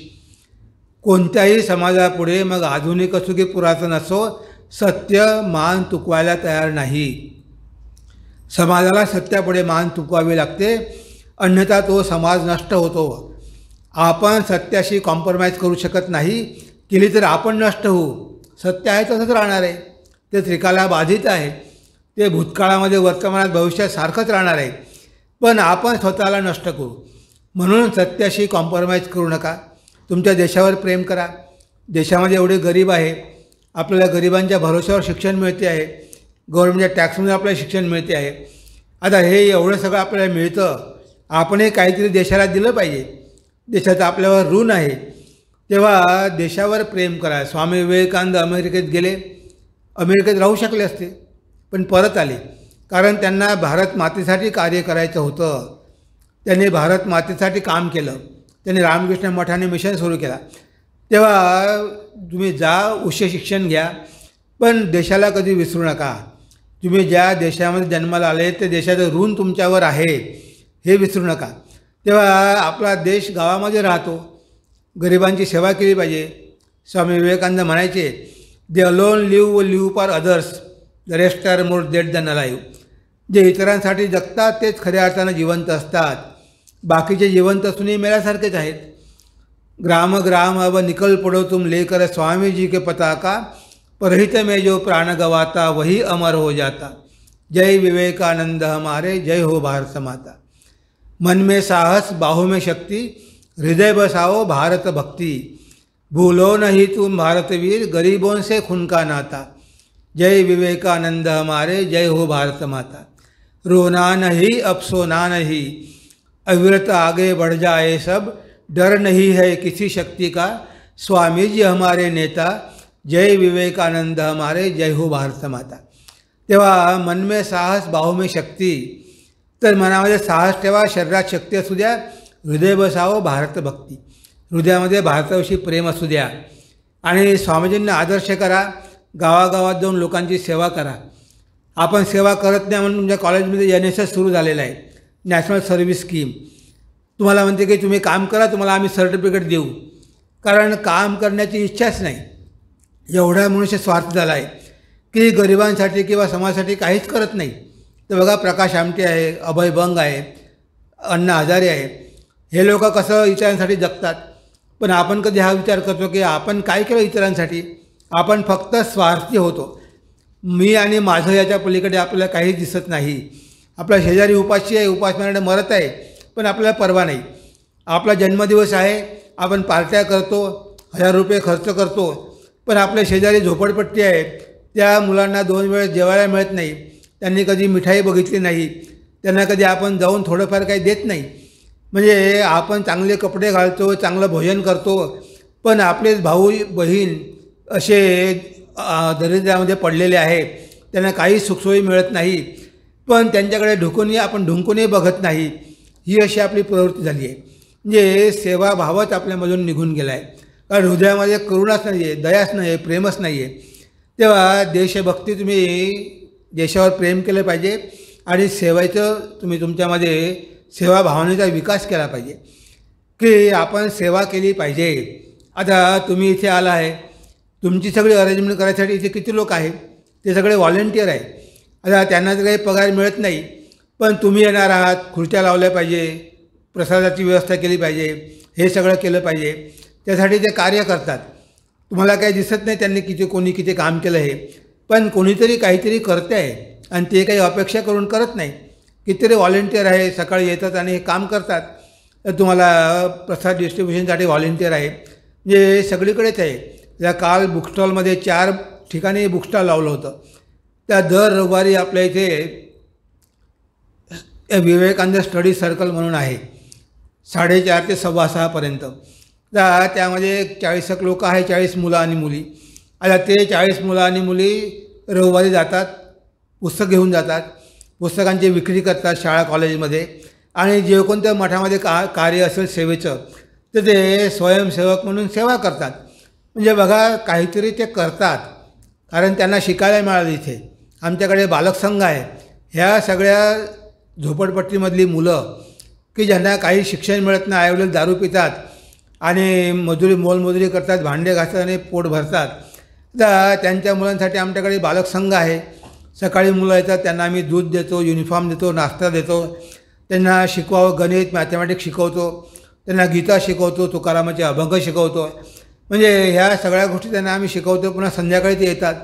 Speaker 1: कोणत्याही समाजापुढे मग आधुनिक असो की पुरातन असो सत्य मान तुकवायला तयार नाही समाजाला सत्यापुढे मान तुकवावी लागते अन्यथा तो समाज नष्ट होतो आपण सत्याशी कॉम्प्रोमाइज करू शकत नाही केली तर आपण नष्ट होऊ सत्य आहे तसंच राहणार आहे ते त्रिकाला बाधित आहे ते भूतकाळामध्ये वर्तमानात भविष्यात सारखंच राहणार आहे पण आपण स्वतःला नष्ट करू म्हणून सत्याशी कॉम्प्रोमाइज करू नका तुमच्या देशावर प्रेम करा देशामध्ये एवढे गरीब आहे आपल्याला गरिबांच्या भरोश्यावर शिक्षण मिळते आहे गव्हर्नमेंटच्या टॅक्समध्ये आपल्याला शिक्षण मिळते आहे आता हे एवढं सगळं आपल्याला मिळतं आपणही काहीतरी देशाला दिलं पाहिजे देशाचं आपल्यावर ऋण आहे तेव्हा देशावर प्रेम करा स्वामी विवेकानंद अमेरिकेत गेले अमेरिकेत राहू शकले असते पण परत आले कारण त्यांना भारत मातेसाठी कार्य करायचं होतं त्यांनी भारत मातेसाठी काम केलं त्यांनी रामकृष्ण मठाने मिशन सुरू केला तेव्हा तुम्ही जा उच्च शिक्षण घ्या पण देशाला कधी विसरू नका तुम्ही ज्या देशामध्ये जन्माला आले त्या देशाचं ऋण तुमच्यावर आहे हे विसरू नका तेव्हा आपला देश गावामध्ये राहतो गरिबांची सेवा केली पाहिजे स्वामी विवेकानंद म्हणायचे दे अलोन लिव व live for others the rest are more dead than live जे इतरांसाठी जगतात तेच खऱ्या अर्थानं जिवंत असतात बाकीचे जिवंत असूनही मेल्यासारखेच आहेत ग्राम ग्राम अब निकल पडो तुम लेकर स्वामीजी के पताका परहित मे जो प्राण गवाता वही अमर हो जाता जय विवेकानंद हमारे जय हो भारत माता मन में साहस बाहों में शक्ति हृदय बसाओ भारत भक्ति भूलो नहीं तुम भारतवीर गरीबों से खून का नाता जय विवेकानंद हमारे जय हो भारत माता रोना नहीं अब सोना नहीं अविरत आगे बढ़ जाए सब डर नहीं है किसी शक्ति का स्वामी जी हमारे नेता जय विवेकानंद हमारे जय हो भारत माता देवा मन में साहस बाहू में शक्ति तर मनामध्ये साहस ठेवा शरीरात शक्ती असू द्या हृदय बसावं भारतभक्ती हृदयामध्ये भारताविषयी प्रेम असू द्या आणि स्वामीजींना आदर्श करा गावागावात जाऊन लोकांची सेवा करा आपण सेवा करत नाही म्हणून तुमच्या कॉलेजमध्ये एन एस एस सुरू झालेलं आहे नॅशनल सर्व्हिस स्कीम तुम्हाला म्हणते की तुम्ही काम करा तुम्हाला आम्ही सर्टिफिकेट देऊ कारण काम करण्याची इच्छाच नाही एवढा मनुष्य स्वार्थ झाला आहे की गरिबांसाठी किंवा समाजासाठी काहीच करत नाही तर बघा प्रकाश आमटे आहे अभय बंग आहे अण्णा हजारे आहे हे लोक कसं इतरांसाठी जगतात पण आपण कधी हा विचार करतो की आपण काय केलं इतरांसाठी आपण फक्त स्वार्थी होतो मी आणि माझं याच्या पलीकडे आपल्याला काही दिसत नाही आपला शेजारी उपाशी आहे उपासनाकडे मरत आहे पण आपल्याला परवा नाही आपला जन्मदिवस आहे आपण पार्ट्या करतो हजार रुपये खर्च करतो पण आपल्या शेजारी झोपडपट्टी आहे त्या मुलांना दोन वेळ जेवायला मिळत नाही त्यांनी कधी मिठाई बघितली नाही त्यांना कधी आपण जाऊन थोडंफार काही देत नाही म्हणजे आपण चांगले कपडे घालतो चांगलं भोजन करतो पण आपलेच भाऊ बहीण असे दरिद्रामध्ये पडलेले आहे त्यांना काही सुखसोयी मिळत नाही पण त्यांच्याकडे ढुकूनही आपण ढुंकूनही बघत नाही ही अशी आपली प्रवृत्ती झाली आहे म्हणजे सेवाभावच आपल्यामधून निघून गेला आहे कारण हृदयामध्ये करुणाच नाही आहे दयाच नाही आहे प्रेमच नाही आहे तेव्हा देशभक्ती तुम्ही देशावर प्रेम केलं पाहिजे आणि सेवेचं तुम्ही तुमच्यामध्ये सेवा भावनेचा विकास केला पाहिजे की आपण सेवा केली पाहिजे आता तुम्ही इथे आला आहे तुमची सगळी अरेंजमेंट करायसाठी इथे किती लोक आहेत ते सगळे व्हॉलेंटियर आहे आता त्यांना तर काही पगार मिळत नाही पण तुम्ही येणार आहात खुर्च्या लावल्या पाहिजे प्रसादाची व्यवस्था केली पाहिजे हे सगळं केलं पाहिजे त्यासाठी ते कार्य करतात तुम्हाला काही दिसत नाही त्यांनी किती कोणी किती काम केलं हे पण कोणीतरी काहीतरी करते आहे आणि ते काही अपेक्षा करून करत नाही कितीतरी व्हॉलेंटियर आहे सकाळी येतात आणि हे काम करतात तुम्हाला प्रसाद डिस्ट्रीब्युशनसाठी व्हॉलेंटियर आहे जे म्हणजे सगळीकडेच आहे त्या काल बुकस्टॉलमध्ये चार ठिकाणी बुकस्टॉल लावलं होतं त्या दर रविवारी आपल्या इथे विवेकानंद स्टडी सर्कल म्हणून आहे साडेचार ते सव्वा सहापर्यंत त्यामध्ये चाळीसक लोक आहे चाळीस मुलं आणि मुली आता ते चाळीस मुलं आणि मुली रविवारी जातात पुस्तक घेऊन जातात पुस्तकांची विक्री करतात शाळा कॉलेजमध्ये आणि जे कोणत्या मठामध्ये का कार्य असेल सेवेचं तर ते स्वयंसेवक म्हणून सेवा करतात म्हणजे बघा काहीतरी ते करतात कारण त्यांना शिकायला मिळालं इथे आमच्याकडे बालक संघ आहे ह्या सगळ्या झोपडपट्टीमधली मुलं की ज्यांना काही शिक्षण मिळत नाही आईवडील दारू पितात आणि मजुरी मोलमजुरी करतात भांडे घासतात आणि पोट भरतात त्यांच्या मुलांसाठी आमच्याकडे बालक संघ आहे सकाळी मुलं येतात त्यांना आम्ही दूध देतो युनिफॉर्म देतो नाश्ता देतो त्यांना शिकवावं गणित मॅथमॅटिक्स शिकवतो त्यांना गीता शिकवतो तुकारामाचे अभंग शिकवतो म्हणजे ह्या सगळ्या गोष्टी त्यांना आम्ही शिकवतो पुन्हा संध्याकाळी ते येतात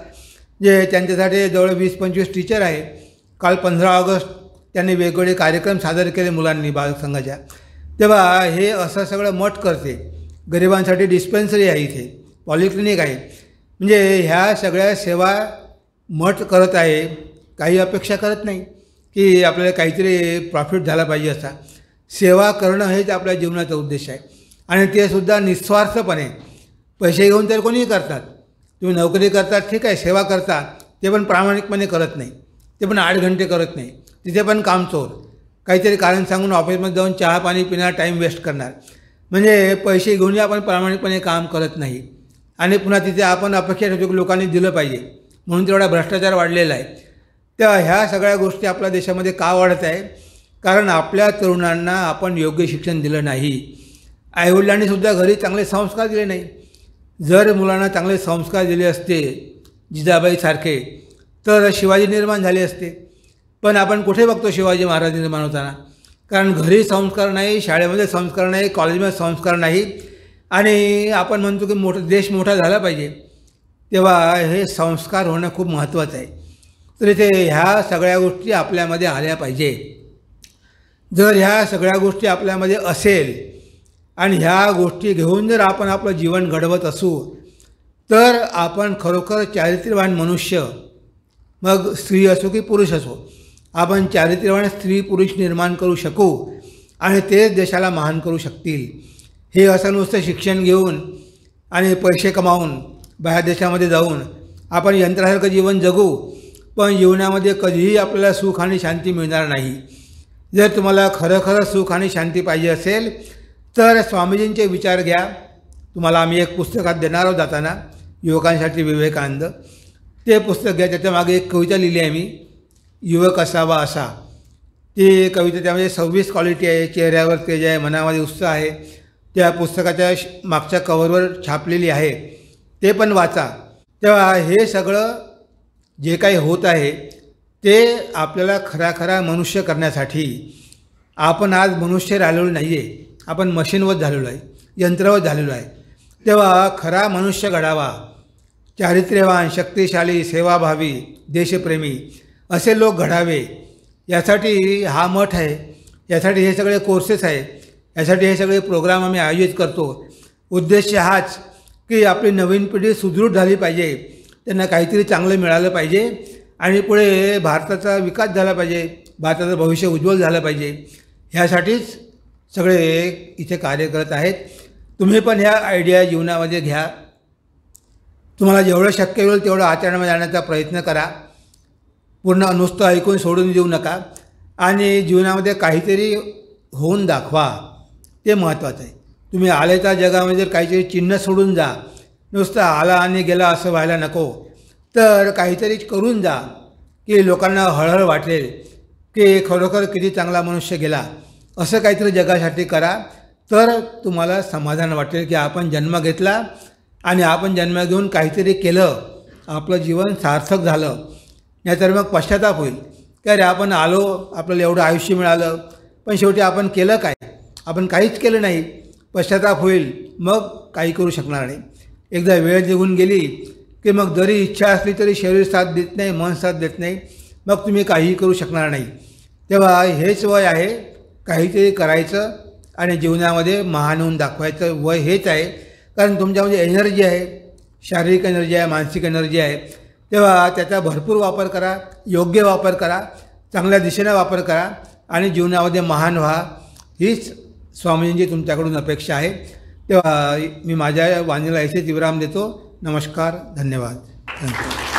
Speaker 1: जे त्यांच्यासाठी जवळ वीस पंचवीस टीचर आहे काल पंधरा ऑगस्ट त्यांनी वेगवेगळे कार्यक्रम सादर केले मुलांनी बालक संघाच्या तेव्हा हे असं सगळं मठ करते गरिबांसाठी डिस्पेन्सरी आहे इथे पॉलिक्लिनिक आहे म्हणजे ह्या सगळ्या सेवा मठ करत आहे काही अपेक्षा करत नाही की आपल्याला काहीतरी प्रॉफिट झाला पाहिजे असा सेवा करणं हेच आपल्या जीवनाचा उद्देश आहे आणि ते सुद्धा निस्वार्थपणे पैसे घेऊन तर कोणीही करतात तुम्ही नोकरी करतात ठीक आहे सेवा करता ते पण प्रामाणिकपणे करत नाही ते पण आठ घंटे करत नाही तिथे पण काम चोर काहीतरी कारण सांगून ऑफिसमध्ये जाऊन चहा पाणी पिणार टाईम वेस्ट करणार म्हणजे पैसे घेऊन आपण प्रामाणिकपणे काम करत नाही आणि पुन्हा तिथे आपण अपेक्षा ठेवतो लोकांनी दिलं पाहिजे म्हणून तेवढा भ्रष्टाचार वाढलेला आहे त्या ह्या सगळ्या गोष्टी आपल्या देशामध्ये का वाढत आहे कारण आपल्या तरुणांना आपण योग्य शिक्षण दिलं नाही आईवडिलांनीसुद्धा सुद्धा घरी चांगले संस्कार दिले नाही जर मुलांना चांगले संस्कार दिले असते जिजाबाईसारखे तर शिवाजी निर्माण झाले असते पण आपण कुठे बघतो शिवाजी महाराज निर्माण होताना कारण घरी संस्कार नाही शाळेमध्ये संस्कार नाही कॉलेजमध्ये संस्कार नाही आणि आपण म्हणतो की मोठं देश मोठा झाला पाहिजे तेव्हा हे संस्कार होणं खूप महत्त्वाचं आहे तर इथे ह्या सगळ्या गोष्टी आपल्यामध्ये आल्या पाहिजे जर ह्या सगळ्या गोष्टी आपल्यामध्ये असेल आणि ह्या गोष्टी घेऊन जर आपण आपलं जीवन घडवत असू तर आपण खरोखर चारित्र्यवान मनुष्य मग स्त्री असो की पुरुष असो आपण चारित्र्यवान स्त्री पुरुष निर्माण करू शकू आणि तेच देशाला महान करू शकतील हे असं नुसतं शिक्षण घेऊन आणि पैसे कमावून बाहेर देशामध्ये जाऊन आपण यंत्रासारखं जीवन जगू पण जीवनामध्ये कधीही आपल्याला सुख आणि शांती मिळणार नाही जर तुम्हाला खरं खरं सुख आणि शांती पाहिजे असेल तर स्वामीजींचे विचार घ्या तुम्हाला आम्ही एक पुस्तकात देणार आहोत जाताना युवकांसाठी विवेकानंद ते पुस्तक घ्या त्याच्यामागे एक कविता लिहिली आहे मी युवक असावा असा ती कविता त्यामध्ये सव्वीस क्वालिटी आहे चेहऱ्यावर तेज आहे मनामध्ये उत्साह आहे त्या पुस्तकाच्या मागच्या कवरवर छापलेली आहे ते पण वाचा तेव्हा हे सगळं जे काही होत आहे ते आपल्याला खरा खरा मनुष्य करण्यासाठी आपण आज मनुष्य राहिलेलो नाही आहे आपण मशीनवर झालेलो आहे यंत्रवत झालेलो आहे तेव्हा खरा मनुष्य घडावा चारित्र्यवान शक्तिशाली सेवाभावी देशप्रेमी असे लोक घडावे यासाठी हा मठ आहे यासाठी हे सगळे कोर्सेस आहे यासाठी हे सगळे प्रोग्राम आम्ही आयोजित करतो उद्देश हाच की आपली नवीन पिढी सुदृढ झाली पाहिजे त्यांना काहीतरी चांगलं मिळालं पाहिजे आणि पुढे भारताचा विकास झाला पाहिजे भारताचं भविष्य उज्ज्वल झालं पाहिजे ह्यासाठीच सगळे इथे कार्य करत आहेत तुम्ही पण ह्या आयडिया जीवनामध्ये घ्या तुम्हाला जेवढं शक्य होईल तेवढं आचरणामध्ये आणण्याचा प्रयत्न करा पूर्ण नुसतं ऐकून सोडून देऊ नका आणि जीवनामध्ये काहीतरी होऊन दाखवा ते महत्त्वाचं आहे तुम्ही आले त्या जगामध्ये जर काहीतरी चिन्ह सोडून जा नुसतं आला आणि गेला असं व्हायला नको तर काहीतरी करून जा की लोकांना हळहळ वाटेल की खरोखर किती चांगला मनुष्य गेला असं काहीतरी जगासाठी करा तर तुम्हाला समाधान वाटेल की आपण जन्म घेतला आणि आपण जन्म घेऊन काहीतरी केलं आपलं जीवन सार्थक झालं नाहीतर मग पश्चाताप होईल की अरे आपण आलो आपल्याला एवढं आयुष्य मिळालं पण शेवटी आपण केलं काय आपण काहीच केलं नाही पश्चाताप होईल मग काही करू शकणार नाही एकदा वेळ निघून गेली की मग जरी इच्छा असली तरी शरीर साथ देत नाही मन साथ देत नाही मग तुम्ही काहीही करू शकणार नाही तेव्हा हेच वय आहे काहीतरी करायचं आणि जीवनामध्ये महान होऊन दाखवायचं वय हेच आहे कारण तुमच्यामध्ये म्हणजे एनर्जी आहे शारीरिक एनर्जी आहे मानसिक एनर्जी आहे तेव्हा त्याचा भरपूर वापर करा योग्य वापर करा चांगल्या दिशेने वापर करा आणि जीवनामध्ये महान व्हा हीच स्वामीजींची तुमच्याकडून अपेक्षा आहे तेव्हा मी माझ्या वाणीला ऐसे विराम देतो नमस्कार धन्यवाद थँक्यू